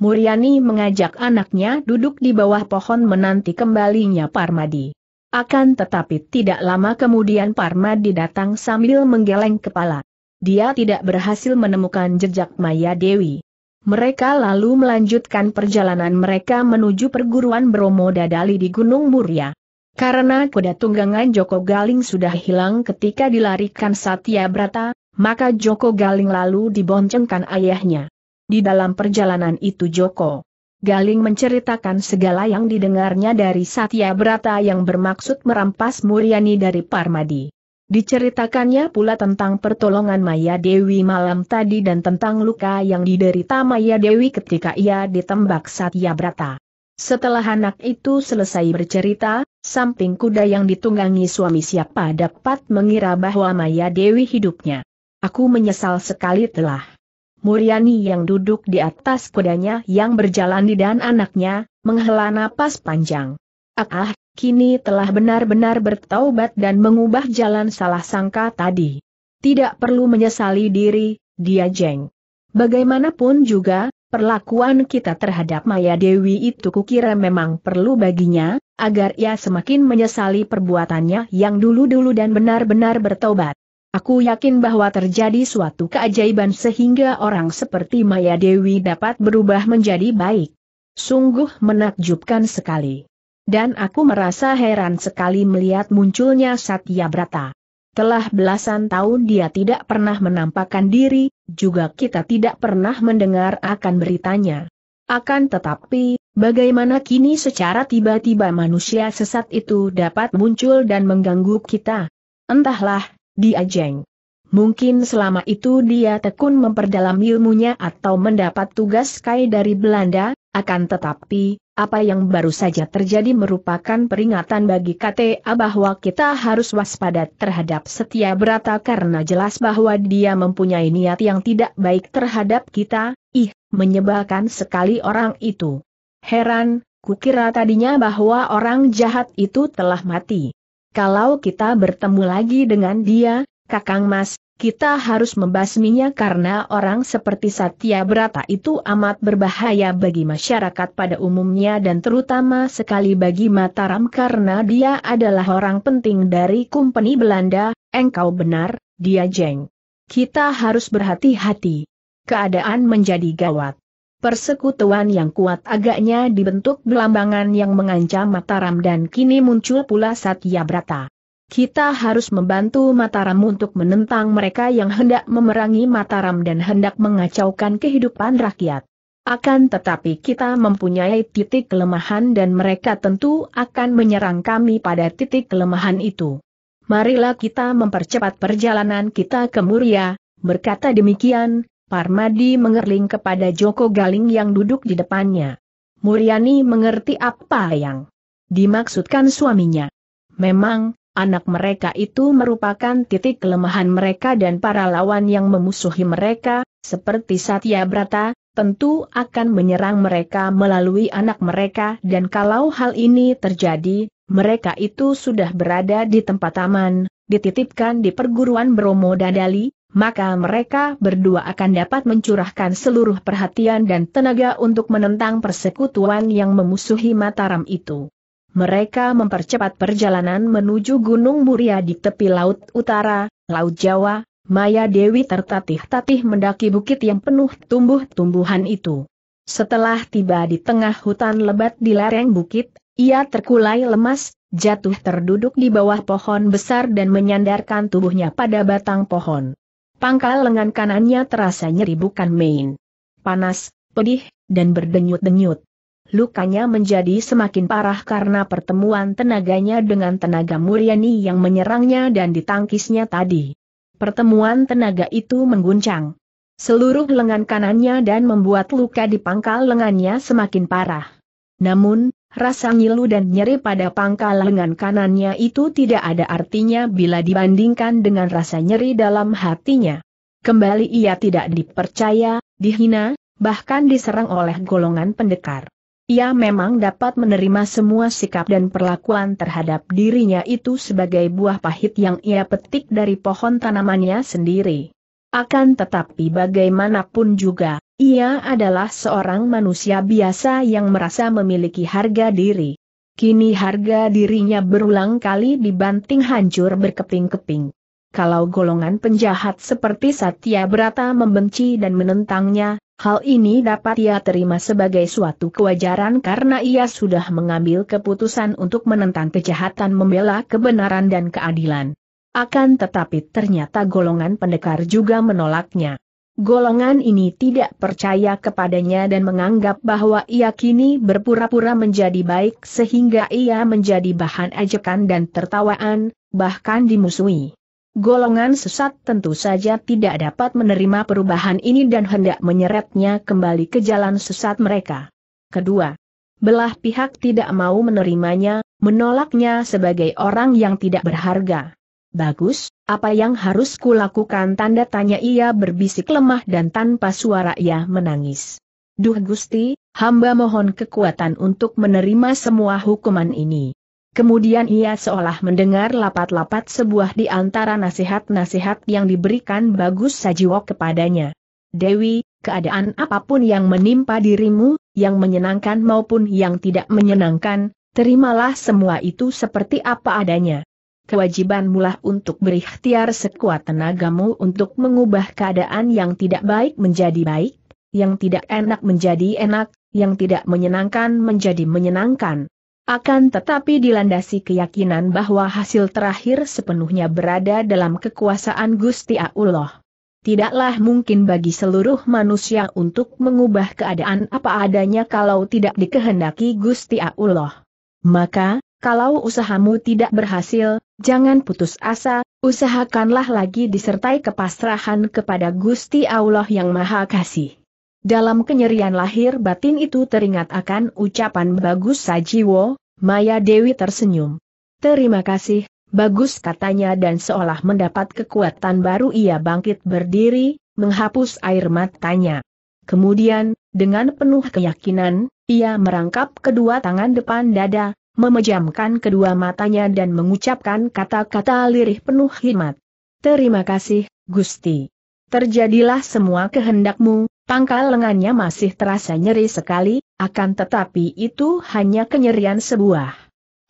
Muriani mengajak anaknya duduk di bawah pohon menanti kembalinya Parmadi. Akan tetapi tidak lama kemudian Parmadi datang sambil menggeleng kepala. Dia tidak berhasil menemukan jejak Maya Dewi. Mereka lalu melanjutkan perjalanan mereka menuju perguruan Bromo Dadali di Gunung Muria. Karena kuda tunggangan Joko Galing sudah hilang ketika dilarikan Satya Brata, maka Joko Galing lalu diboncengkan ayahnya di dalam perjalanan itu Joko. Galing menceritakan segala yang didengarnya dari Satya Brata yang bermaksud merampas Muriani dari Parmadi. Diceritakannya pula tentang pertolongan Maya Dewi malam tadi dan tentang luka yang diderita Maya Dewi ketika ia ditembak Satya Brata. Setelah anak itu selesai bercerita, samping kuda yang ditunggangi suami siapa dapat mengira bahwa Maya Dewi hidupnya. Aku menyesal sekali telah Muryani yang duduk di atas kudanya yang berjalan di dan anaknya, menghela napas panjang. Ah, ah kini telah benar-benar bertaubat dan mengubah jalan salah sangka tadi. Tidak perlu menyesali diri, dia jeng. Bagaimanapun juga, perlakuan kita terhadap Maya Dewi itu kukira memang perlu baginya, agar ia semakin menyesali perbuatannya yang dulu-dulu dan benar-benar bertobat. Aku yakin bahwa terjadi suatu keajaiban sehingga orang seperti Maya Dewi dapat berubah menjadi baik. Sungguh menakjubkan sekali. Dan aku merasa heran sekali melihat munculnya Satya Brata. Telah belasan tahun dia tidak pernah menampakkan diri, juga kita tidak pernah mendengar akan beritanya. Akan tetapi, bagaimana kini secara tiba-tiba manusia sesat itu dapat muncul dan mengganggu kita? Entahlah, dia jeng. Mungkin selama itu dia tekun memperdalam ilmunya atau mendapat tugas kai dari Belanda, akan tetapi, apa yang baru saja terjadi merupakan peringatan bagi KTA bahwa kita harus waspada terhadap setia berata karena jelas bahwa dia mempunyai niat yang tidak baik terhadap kita, ih, menyebalkan sekali orang itu. Heran, kukira tadinya bahwa orang jahat itu telah mati. Kalau kita bertemu lagi dengan dia, Kakang Mas, kita harus membasminya karena orang seperti Satya Brata itu amat berbahaya bagi masyarakat pada umumnya dan terutama sekali bagi Mataram karena dia adalah orang penting dari company Belanda, engkau benar, dia jeng. Kita harus berhati-hati. Keadaan menjadi gawat. Persekutuan yang kuat agaknya dibentuk belambangan yang mengancam Mataram dan kini muncul pula Satya Brata. Kita harus membantu Mataram untuk menentang mereka yang hendak memerangi Mataram dan hendak mengacaukan kehidupan rakyat. Akan tetapi kita mempunyai titik kelemahan dan mereka tentu akan menyerang kami pada titik kelemahan itu. Marilah kita mempercepat perjalanan kita ke Muria, berkata demikian, Parmadi mengerling kepada Joko Galing yang duduk di depannya. Muriani mengerti apa yang dimaksudkan suaminya. Memang, anak mereka itu merupakan titik kelemahan mereka dan para lawan yang memusuhi mereka, seperti Satya Brata, tentu akan menyerang mereka melalui anak mereka dan kalau hal ini terjadi, mereka itu sudah berada di tempat aman, dititipkan di perguruan Bromo Dadali, maka mereka berdua akan dapat mencurahkan seluruh perhatian dan tenaga untuk menentang persekutuan yang memusuhi Mataram itu. Mereka mempercepat perjalanan menuju Gunung Muria di tepi Laut Utara, Laut Jawa, Maya Dewi tertatih-tatih mendaki bukit yang penuh tumbuh-tumbuhan itu. Setelah tiba di tengah hutan lebat di lereng bukit, ia terkulai lemas, jatuh terduduk di bawah pohon besar dan menyandarkan tubuhnya pada batang pohon. Pangkal lengan kanannya terasa nyeri bukan main. Panas, pedih, dan berdenyut-denyut. Lukanya menjadi semakin parah karena pertemuan tenaganya dengan tenaga Muriani yang menyerangnya dan ditangkisnya tadi. Pertemuan tenaga itu mengguncang seluruh lengan kanannya dan membuat luka di pangkal lengannya semakin parah. Namun, Rasa ngilu dan nyeri pada pangkal lengan kanannya itu tidak ada artinya bila dibandingkan dengan rasa nyeri dalam hatinya. Kembali ia tidak dipercaya, dihina, bahkan diserang oleh golongan pendekar. Ia memang dapat menerima semua sikap dan perlakuan terhadap dirinya itu sebagai buah pahit yang ia petik dari pohon tanamannya sendiri. Akan tetapi bagaimanapun juga, ia adalah seorang manusia biasa yang merasa memiliki harga diri. Kini harga dirinya berulang kali dibanting hancur berkeping-keping. Kalau golongan penjahat seperti Satya Brata membenci dan menentangnya, hal ini dapat ia terima sebagai suatu kewajaran karena ia sudah mengambil keputusan untuk menentang kejahatan membela kebenaran dan keadilan. Akan tetapi ternyata golongan pendekar juga menolaknya. Golongan ini tidak percaya kepadanya dan menganggap bahwa ia kini berpura-pura menjadi baik sehingga ia menjadi bahan ajakan dan tertawaan, bahkan dimusuhi. Golongan sesat tentu saja tidak dapat menerima perubahan ini dan hendak menyeretnya kembali ke jalan sesat mereka. Kedua, belah pihak tidak mau menerimanya, menolaknya sebagai orang yang tidak berharga. Bagus, apa yang harus kulakukan tanda tanya ia berbisik lemah dan tanpa suara ia menangis. Duh Gusti, hamba mohon kekuatan untuk menerima semua hukuman ini. Kemudian ia seolah mendengar lapat-lapat sebuah di antara nasihat-nasihat yang diberikan Bagus Sajiwo kepadanya. Dewi, keadaan apapun yang menimpa dirimu, yang menyenangkan maupun yang tidak menyenangkan, terimalah semua itu seperti apa adanya kewajibanmulah untuk berikhtiar sekuat tenagamu untuk mengubah keadaan yang tidak baik menjadi baik, yang tidak enak menjadi enak, yang tidak menyenangkan menjadi menyenangkan. Akan tetapi dilandasi keyakinan bahwa hasil terakhir sepenuhnya berada dalam kekuasaan Gusti Allah. Tidaklah mungkin bagi seluruh manusia untuk mengubah keadaan apa adanya kalau tidak dikehendaki Gusti Allah. Maka, kalau usahamu tidak berhasil, Jangan putus asa, usahakanlah lagi disertai kepasrahan kepada Gusti Allah yang Maha Kasih. Dalam kenyerian lahir batin itu teringat akan ucapan bagus Sajiwo, Maya Dewi tersenyum. Terima kasih, bagus katanya dan seolah mendapat kekuatan baru ia bangkit berdiri, menghapus air matanya. Kemudian, dengan penuh keyakinan, ia merangkap kedua tangan depan dada, memejamkan kedua matanya dan mengucapkan kata-kata lirih penuh hikmat. Terima kasih, Gusti. Terjadilah semua kehendakmu, pangkal lengannya masih terasa nyeri sekali, akan tetapi itu hanya kenyerian sebuah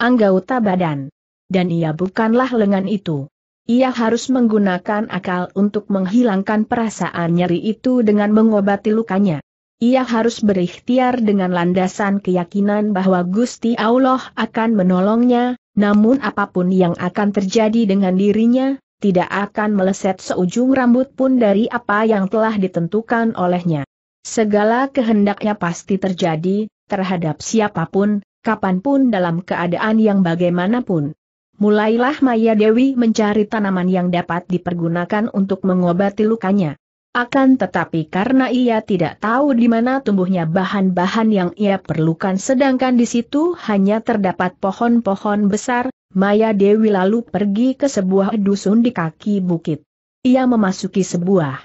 anggota badan. Dan ia bukanlah lengan itu. Ia harus menggunakan akal untuk menghilangkan perasaan nyeri itu dengan mengobati lukanya ia harus berikhtiar dengan landasan keyakinan bahwa Gusti Allah akan menolongnya, namun apapun yang akan terjadi dengan dirinya, tidak akan meleset seujung rambut pun dari apa yang telah ditentukan olehnya. Segala kehendaknya pasti terjadi, terhadap siapapun, kapanpun dalam keadaan yang bagaimanapun. Mulailah Maya Dewi mencari tanaman yang dapat dipergunakan untuk mengobati lukanya. Akan tetapi karena ia tidak tahu di mana tumbuhnya bahan-bahan yang ia perlukan sedangkan di situ hanya terdapat pohon-pohon besar, Maya Dewi lalu pergi ke sebuah dusun di kaki bukit. Ia memasuki sebuah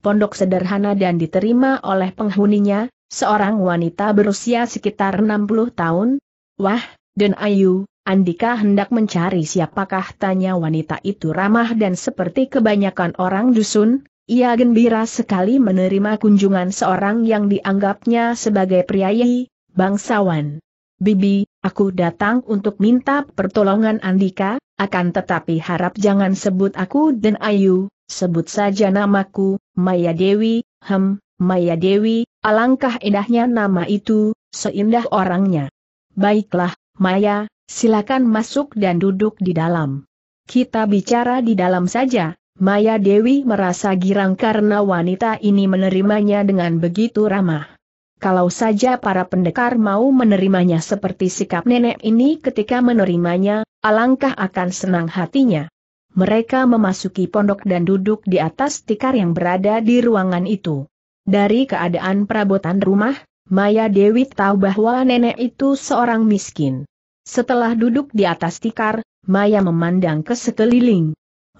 pondok sederhana dan diterima oleh penghuninya, seorang wanita berusia sekitar 60 tahun. Wah, dan Ayu, Andika hendak mencari siapakah tanya wanita itu ramah dan seperti kebanyakan orang dusun, ia gembira sekali menerima kunjungan seorang yang dianggapnya sebagai priayi, bangsawan. Bibi, aku datang untuk minta pertolongan Andika, akan tetapi harap jangan sebut aku dan Ayu, sebut saja namaku, Maya Dewi, hem, Maya Dewi, alangkah indahnya nama itu, seindah orangnya. Baiklah, Maya, silakan masuk dan duduk di dalam. Kita bicara di dalam saja, Maya Dewi merasa girang karena wanita ini menerimanya dengan begitu ramah. Kalau saja para pendekar mau menerimanya seperti sikap nenek ini ketika menerimanya, alangkah akan senang hatinya. Mereka memasuki pondok dan duduk di atas tikar yang berada di ruangan itu. Dari keadaan perabotan rumah, Maya Dewi tahu bahwa nenek itu seorang miskin. Setelah duduk di atas tikar, Maya memandang ke sekeliling.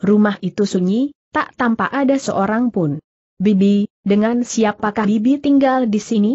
Rumah itu sunyi, tak tampak ada seorang pun. Bibi, dengan siapakah Bibi tinggal di sini?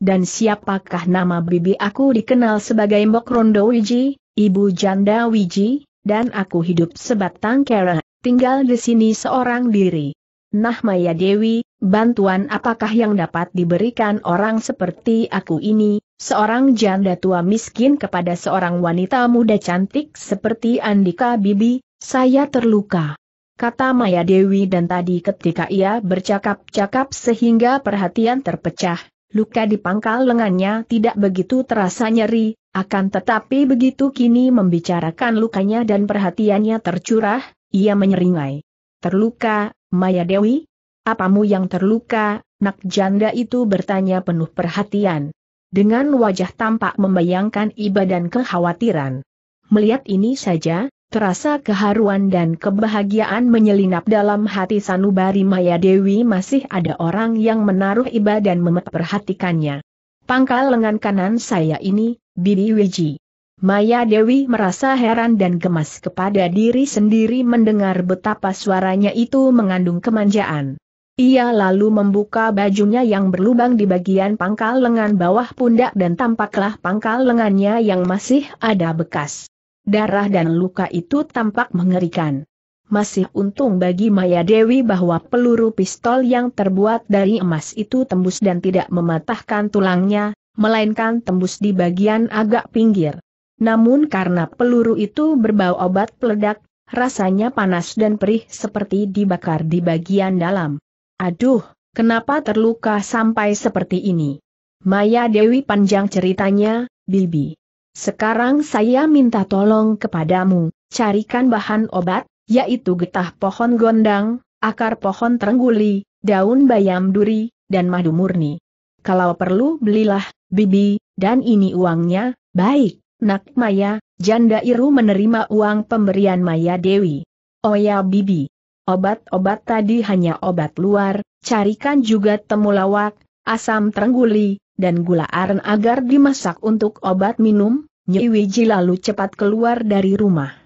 Dan siapakah nama Bibi aku dikenal sebagai Mbok Rondo Wiji, Ibu Janda Wiji, dan aku hidup sebatang kera, tinggal di sini seorang diri. Nah Maya Dewi, bantuan apakah yang dapat diberikan orang seperti aku ini, seorang janda tua miskin kepada seorang wanita muda cantik seperti Andika Bibi, saya terluka. Kata Maya Dewi dan tadi ketika ia bercakap-cakap sehingga perhatian terpecah, luka di pangkal lengannya tidak begitu terasa nyeri, akan tetapi begitu kini membicarakan lukanya dan perhatiannya tercurah, ia menyeringai. Terluka, Maya Dewi? Apamu yang terluka, nak janda itu bertanya penuh perhatian. Dengan wajah tampak membayangkan iba dan kekhawatiran. Melihat ini saja, Terasa keharuan dan kebahagiaan menyelinap dalam hati Sanubari Maya Dewi masih ada orang yang menaruh iba dan memperhatikannya. Pangkal lengan kanan saya ini, Bibi Wiji. Maya Dewi merasa heran dan gemas kepada diri sendiri mendengar betapa suaranya itu mengandung kemanjaan. Ia lalu membuka bajunya yang berlubang di bagian pangkal lengan bawah pundak dan tampaklah pangkal lengannya yang masih ada bekas. Darah dan luka itu tampak mengerikan. Masih untung bagi Maya Dewi bahwa peluru pistol yang terbuat dari emas itu tembus dan tidak mematahkan tulangnya, melainkan tembus di bagian agak pinggir. Namun karena peluru itu berbau obat peledak, rasanya panas dan perih seperti dibakar di bagian dalam. Aduh, kenapa terluka sampai seperti ini? Maya Dewi panjang ceritanya, Bibi. Sekarang saya minta tolong kepadamu, carikan bahan obat, yaitu getah pohon gondang, akar pohon terengguli, daun bayam duri, dan madu murni. Kalau perlu belilah, bibi, dan ini uangnya, baik, nak Maya, janda Iru menerima uang pemberian Maya Dewi. Oh ya bibi, obat-obat tadi hanya obat luar, carikan juga temulawak, asam terengguli, dan gula aren agar dimasak untuk obat minum, Nyi Wiji lalu cepat keluar dari rumah.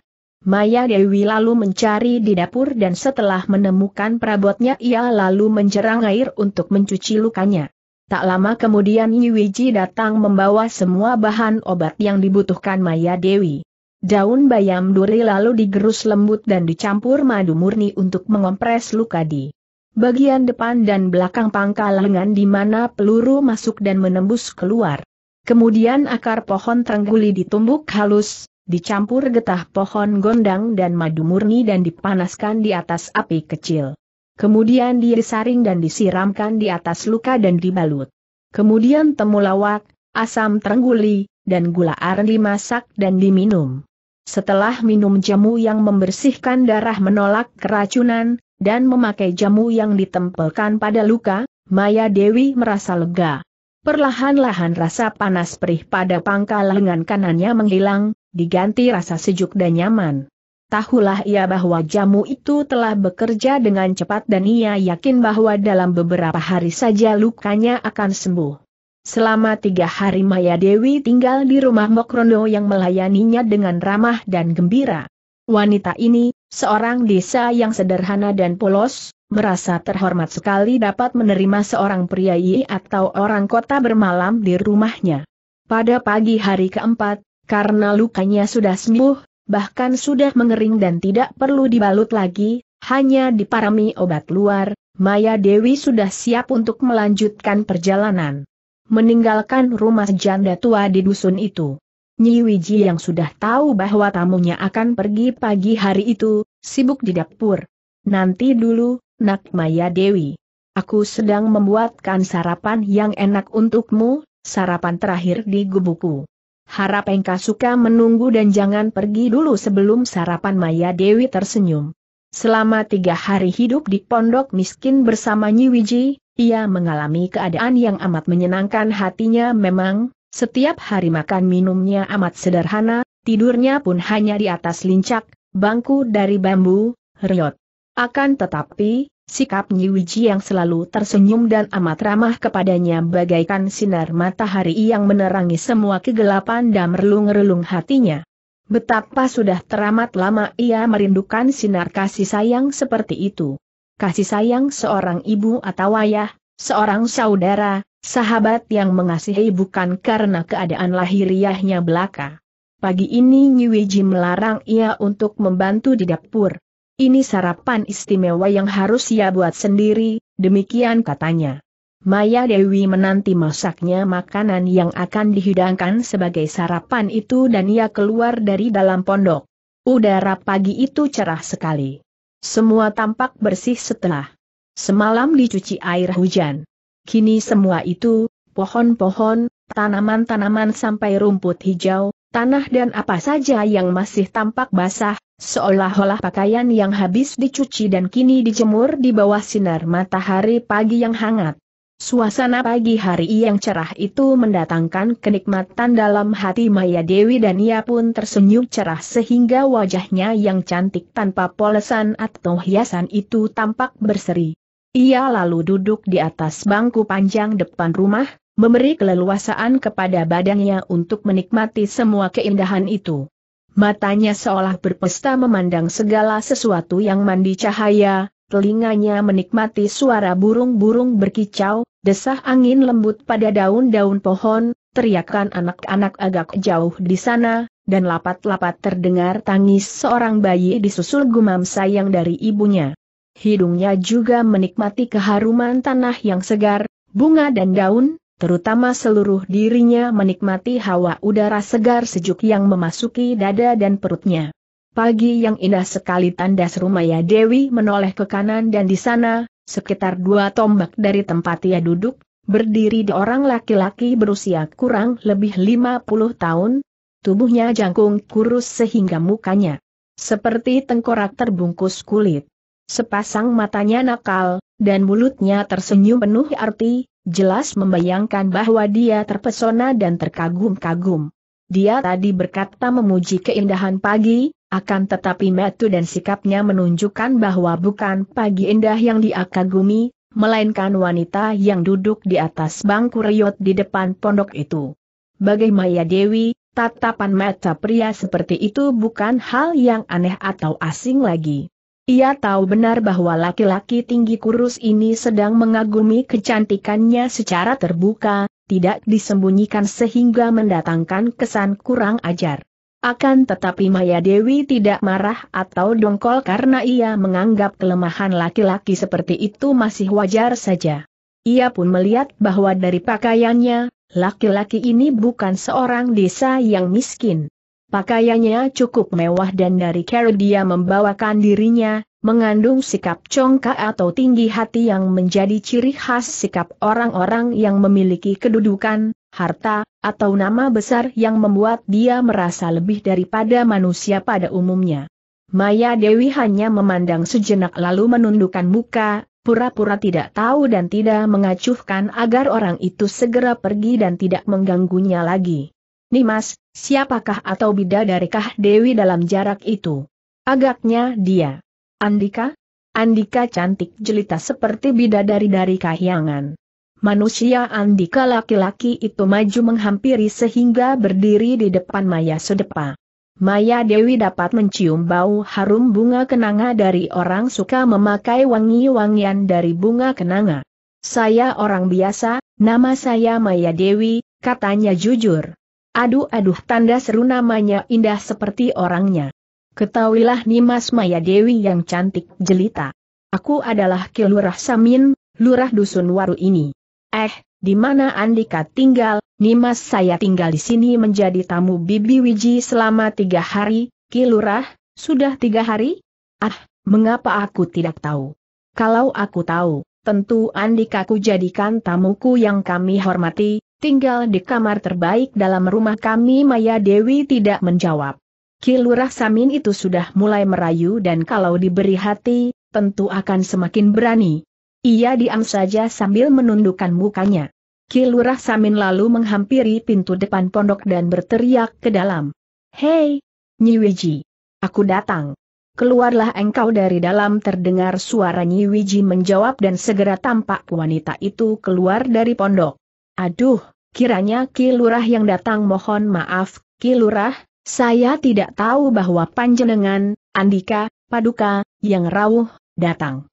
Maya Dewi lalu mencari di dapur dan setelah menemukan perabotnya ia lalu menjerang air untuk mencuci lukanya. Tak lama kemudian Nyi Wiji datang membawa semua bahan obat yang dibutuhkan Maya Dewi. Daun bayam duri lalu digerus lembut dan dicampur madu murni untuk mengompres luka di bagian depan dan belakang pangkal lengan di mana peluru masuk dan menembus keluar. Kemudian akar pohon terengguli ditumbuk halus, dicampur getah pohon gondang dan madu murni dan dipanaskan di atas api kecil. Kemudian disaring dan disiramkan di atas luka dan dibalut. Kemudian temulawak, asam terengguli dan gula aren dimasak dan diminum. Setelah minum jamu yang membersihkan darah menolak keracunan, dan memakai jamu yang ditempelkan pada luka, Maya Dewi merasa lega. Perlahan-lahan rasa panas perih pada pangkal lengan kanannya menghilang, diganti rasa sejuk dan nyaman. Tahulah ia bahwa jamu itu telah bekerja dengan cepat dan ia yakin bahwa dalam beberapa hari saja lukanya akan sembuh. Selama tiga hari Maya Dewi tinggal di rumah Mokrono yang melayaninya dengan ramah dan gembira. Wanita ini, seorang desa yang sederhana dan polos, merasa terhormat sekali dapat menerima seorang pria atau orang kota bermalam di rumahnya. Pada pagi hari keempat, karena lukanya sudah sembuh, bahkan sudah mengering dan tidak perlu dibalut lagi, hanya diparami obat luar, Maya Dewi sudah siap untuk melanjutkan perjalanan meninggalkan rumah janda tua di dusun itu. Nyi Wiji yang sudah tahu bahwa tamunya akan pergi pagi hari itu, sibuk di dapur. Nanti dulu, Nak Maya Dewi. Aku sedang membuatkan sarapan yang enak untukmu, sarapan terakhir di gubuku. Harap engkau suka menunggu dan jangan pergi dulu sebelum sarapan Maya Dewi tersenyum. Selama tiga hari hidup di pondok miskin bersama Nyi Wiji, ia mengalami keadaan yang amat menyenangkan hatinya memang, setiap hari makan minumnya amat sederhana, tidurnya pun hanya di atas lincak, bangku dari bambu, riot. Akan tetapi, sikap Nyiwiji yang selalu tersenyum dan amat ramah kepadanya bagaikan sinar matahari yang menerangi semua kegelapan dan merlung relung hatinya. Betapa sudah teramat lama ia merindukan sinar kasih sayang seperti itu kasih sayang seorang ibu atau ayah, seorang saudara, sahabat yang mengasihi bukan karena keadaan lahiriahnya belaka. Pagi ini Nyiwiji melarang ia untuk membantu di dapur. Ini sarapan istimewa yang harus ia buat sendiri, demikian katanya. Maya Dewi menanti masaknya makanan yang akan dihidangkan sebagai sarapan itu dan ia keluar dari dalam pondok. Udara pagi itu cerah sekali. Semua tampak bersih setelah semalam dicuci air hujan. Kini semua itu, pohon-pohon, tanaman-tanaman sampai rumput hijau, tanah dan apa saja yang masih tampak basah, seolah-olah pakaian yang habis dicuci dan kini dijemur di bawah sinar matahari pagi yang hangat. Suasana pagi hari yang cerah itu mendatangkan kenikmatan dalam hati Maya Dewi dan ia pun tersenyum cerah sehingga wajahnya yang cantik tanpa polesan atau hiasan itu tampak berseri. Ia lalu duduk di atas bangku panjang depan rumah, memberi keleluasaan kepada badannya untuk menikmati semua keindahan itu. Matanya seolah berpesta memandang segala sesuatu yang mandi cahaya, telinganya menikmati suara burung-burung berkicau, desah angin lembut pada daun-daun pohon, teriakan anak-anak agak jauh di sana, dan lapat-lapat terdengar tangis seorang bayi disusul gumam sayang dari ibunya. Hidungnya juga menikmati keharuman tanah yang segar, bunga dan daun, terutama seluruh dirinya menikmati hawa udara segar sejuk yang memasuki dada dan perutnya. Pagi yang indah sekali tanda serumaya Dewi menoleh ke kanan dan di sana, sekitar dua tombak dari tempat ia duduk, berdiri di orang laki-laki berusia kurang lebih 50 tahun, tubuhnya jangkung kurus sehingga mukanya seperti tengkorak terbungkus kulit. Sepasang matanya nakal, dan mulutnya tersenyum penuh arti, jelas membayangkan bahwa dia terpesona dan terkagum-kagum. Dia tadi berkata memuji keindahan pagi, akan tetapi metu dan sikapnya menunjukkan bahwa bukan pagi indah yang diakagumi, melainkan wanita yang duduk di atas bangku riot di depan pondok itu. Bagai Maya Dewi, tatapan mata pria seperti itu bukan hal yang aneh atau asing lagi. Ia tahu benar bahwa laki-laki tinggi kurus ini sedang mengagumi kecantikannya secara terbuka, tidak disembunyikan sehingga mendatangkan kesan kurang ajar. Akan tetapi Maya Dewi tidak marah atau dongkol karena ia menganggap kelemahan laki-laki seperti itu masih wajar saja. Ia pun melihat bahwa dari pakaiannya, laki-laki ini bukan seorang desa yang miskin. Pakaiannya cukup mewah dan dari cara dia membawakan dirinya, mengandung sikap congkak atau tinggi hati yang menjadi ciri khas sikap orang-orang yang memiliki kedudukan, harta, atau nama besar yang membuat dia merasa lebih daripada manusia pada umumnya. Maya Dewi hanya memandang sejenak lalu menundukkan muka, pura-pura tidak tahu dan tidak mengacuhkan agar orang itu segera pergi dan tidak mengganggunya lagi. Nimas, siapakah atau bidadarikah Dewi dalam jarak itu? Agaknya dia. Andika? Andika cantik jelita seperti bidadari dari kahyangan manusia andika laki-laki itu maju menghampiri sehingga berdiri di depan Maya Sedepa. Maya Dewi dapat mencium bau harum bunga kenanga dari orang suka memakai wangi-wangian dari bunga kenanga. Saya orang biasa, nama saya Maya Dewi, katanya jujur. Aduh-aduh tanda seru namanya indah seperti orangnya. Ketahuilah Nimas Maya Dewi yang cantik jelita. Aku adalah Kilurah Samin, lurah dusun waru ini. Eh, di mana Andika tinggal? Nimas saya tinggal di sini menjadi tamu Bibi Wiji selama tiga hari, Kilurah, sudah tiga hari? Ah, mengapa aku tidak tahu? Kalau aku tahu, tentu Andika ku jadikan tamuku yang kami hormati, tinggal di kamar terbaik dalam rumah kami Maya Dewi tidak menjawab. Kilurah Samin itu sudah mulai merayu dan kalau diberi hati, tentu akan semakin berani. Ia diam saja sambil menundukkan mukanya. Kilurah Samin lalu menghampiri pintu depan pondok dan berteriak ke dalam. Hei, Nyiwiji. Aku datang. Keluarlah engkau dari dalam terdengar suara Nyiwiji menjawab dan segera tampak wanita itu keluar dari pondok. Aduh, kiranya Kilurah yang datang mohon maaf, Kilurah, saya tidak tahu bahwa panjenengan, Andika, Paduka, yang rawuh, datang.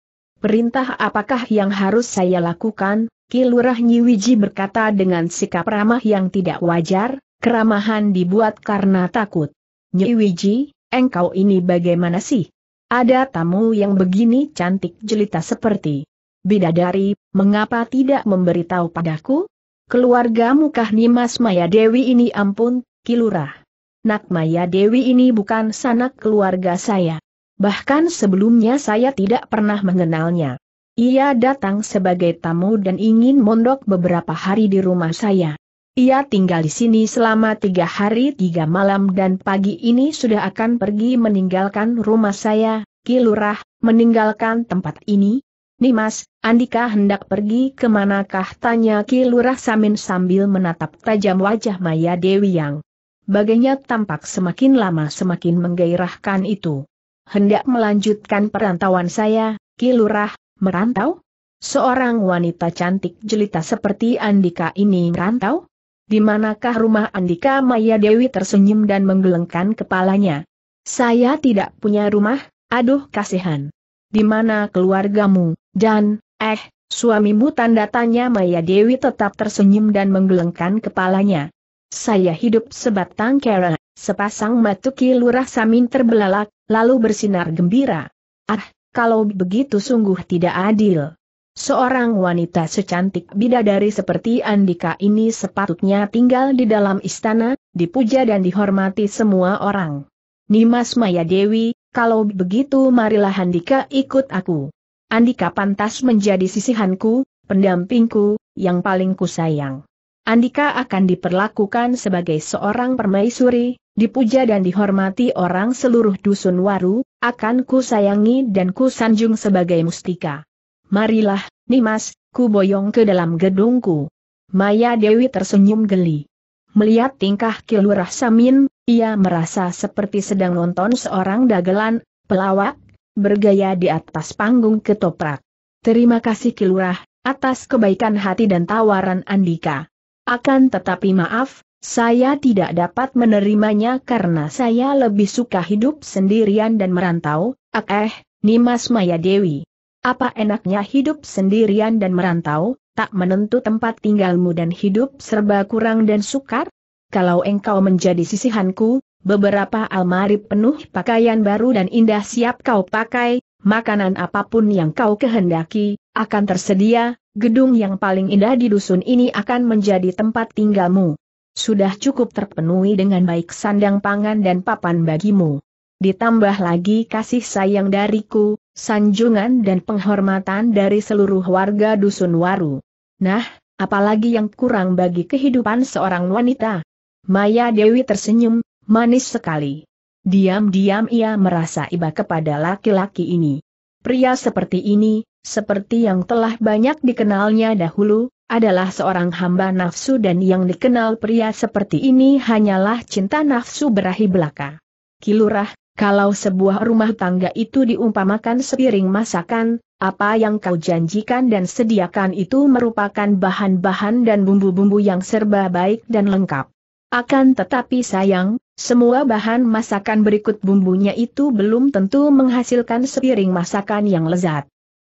Perintah apakah yang harus saya lakukan? Kilurah Nyiwiji berkata dengan sikap ramah yang tidak wajar, keramahan dibuat karena takut. Nyiwiji, engkau ini bagaimana sih? Ada tamu yang begini cantik jelita seperti Bidadari, mengapa tidak memberitahu padaku? Keluarga mukah Nimas Maya Dewi ini ampun, Kilurah. Nak Maya Dewi ini bukan sanak keluarga saya. Bahkan sebelumnya saya tidak pernah mengenalnya. Ia datang sebagai tamu dan ingin mondok beberapa hari di rumah saya. Ia tinggal di sini selama tiga hari tiga malam dan pagi ini sudah akan pergi meninggalkan rumah saya, Kilurah, meninggalkan tempat ini. Nimas, Andika hendak pergi manakah? tanya Kilurah Samin sambil menatap tajam wajah Maya Dewi yang baginya tampak semakin lama semakin menggairahkan itu hendak melanjutkan perantauan saya, kilurah, merantau? Seorang wanita cantik jelita seperti Andika ini merantau? Di manakah rumah Andika Maya Dewi tersenyum dan menggelengkan kepalanya? Saya tidak punya rumah, aduh kasihan. Di mana keluargamu, dan, eh, suamimu tanda tanya Maya Dewi tetap tersenyum dan menggelengkan kepalanya. Saya hidup sebatang kera. Sepasang matuki lurah samin terbelalak, lalu bersinar gembira. Ah, kalau begitu sungguh tidak adil. Seorang wanita secantik bidadari seperti Andika ini sepatutnya tinggal di dalam istana, dipuja dan dihormati semua orang. Nimas Maya Dewi, kalau begitu marilah Andika ikut aku. Andika pantas menjadi sisihanku, pendampingku, yang paling kusayang. Andika akan diperlakukan sebagai seorang permaisuri, dipuja dan dihormati orang seluruh dusun waru, akan ku sayangi dan ku sanjung sebagai mustika. Marilah, Nimas, ku boyong ke dalam gedungku. Maya Dewi tersenyum geli. Melihat tingkah Kilurah Samin, ia merasa seperti sedang nonton seorang dagelan, pelawak, bergaya di atas panggung ketoprak. Terima kasih Kilurah, atas kebaikan hati dan tawaran Andika. Akan tetapi maaf, saya tidak dapat menerimanya karena saya lebih suka hidup sendirian dan merantau, ak ah, eh, Nimas Maya Dewi. Apa enaknya hidup sendirian dan merantau, tak menentu tempat tinggalmu dan hidup serba kurang dan sukar? Kalau engkau menjadi sisihanku, beberapa almari penuh pakaian baru dan indah siap kau pakai, makanan apapun yang kau kehendaki, akan tersedia, gedung yang paling indah di dusun ini akan menjadi tempat tinggalmu. Sudah cukup terpenuhi dengan baik sandang pangan dan papan bagimu. Ditambah lagi kasih sayang dariku, sanjungan dan penghormatan dari seluruh warga dusun Waru. Nah, apalagi yang kurang bagi kehidupan seorang wanita? Maya Dewi tersenyum, manis sekali. Diam-diam ia merasa iba kepada laki-laki ini. Pria seperti ini, seperti yang telah banyak dikenalnya dahulu, adalah seorang hamba nafsu dan yang dikenal pria seperti ini hanyalah cinta nafsu berahi belaka. Kilurah, kalau sebuah rumah tangga itu diumpamakan sepiring masakan, apa yang kau janjikan dan sediakan itu merupakan bahan-bahan dan bumbu-bumbu yang serba baik dan lengkap. Akan tetapi sayang, semua bahan masakan berikut bumbunya itu belum tentu menghasilkan sepiring masakan yang lezat.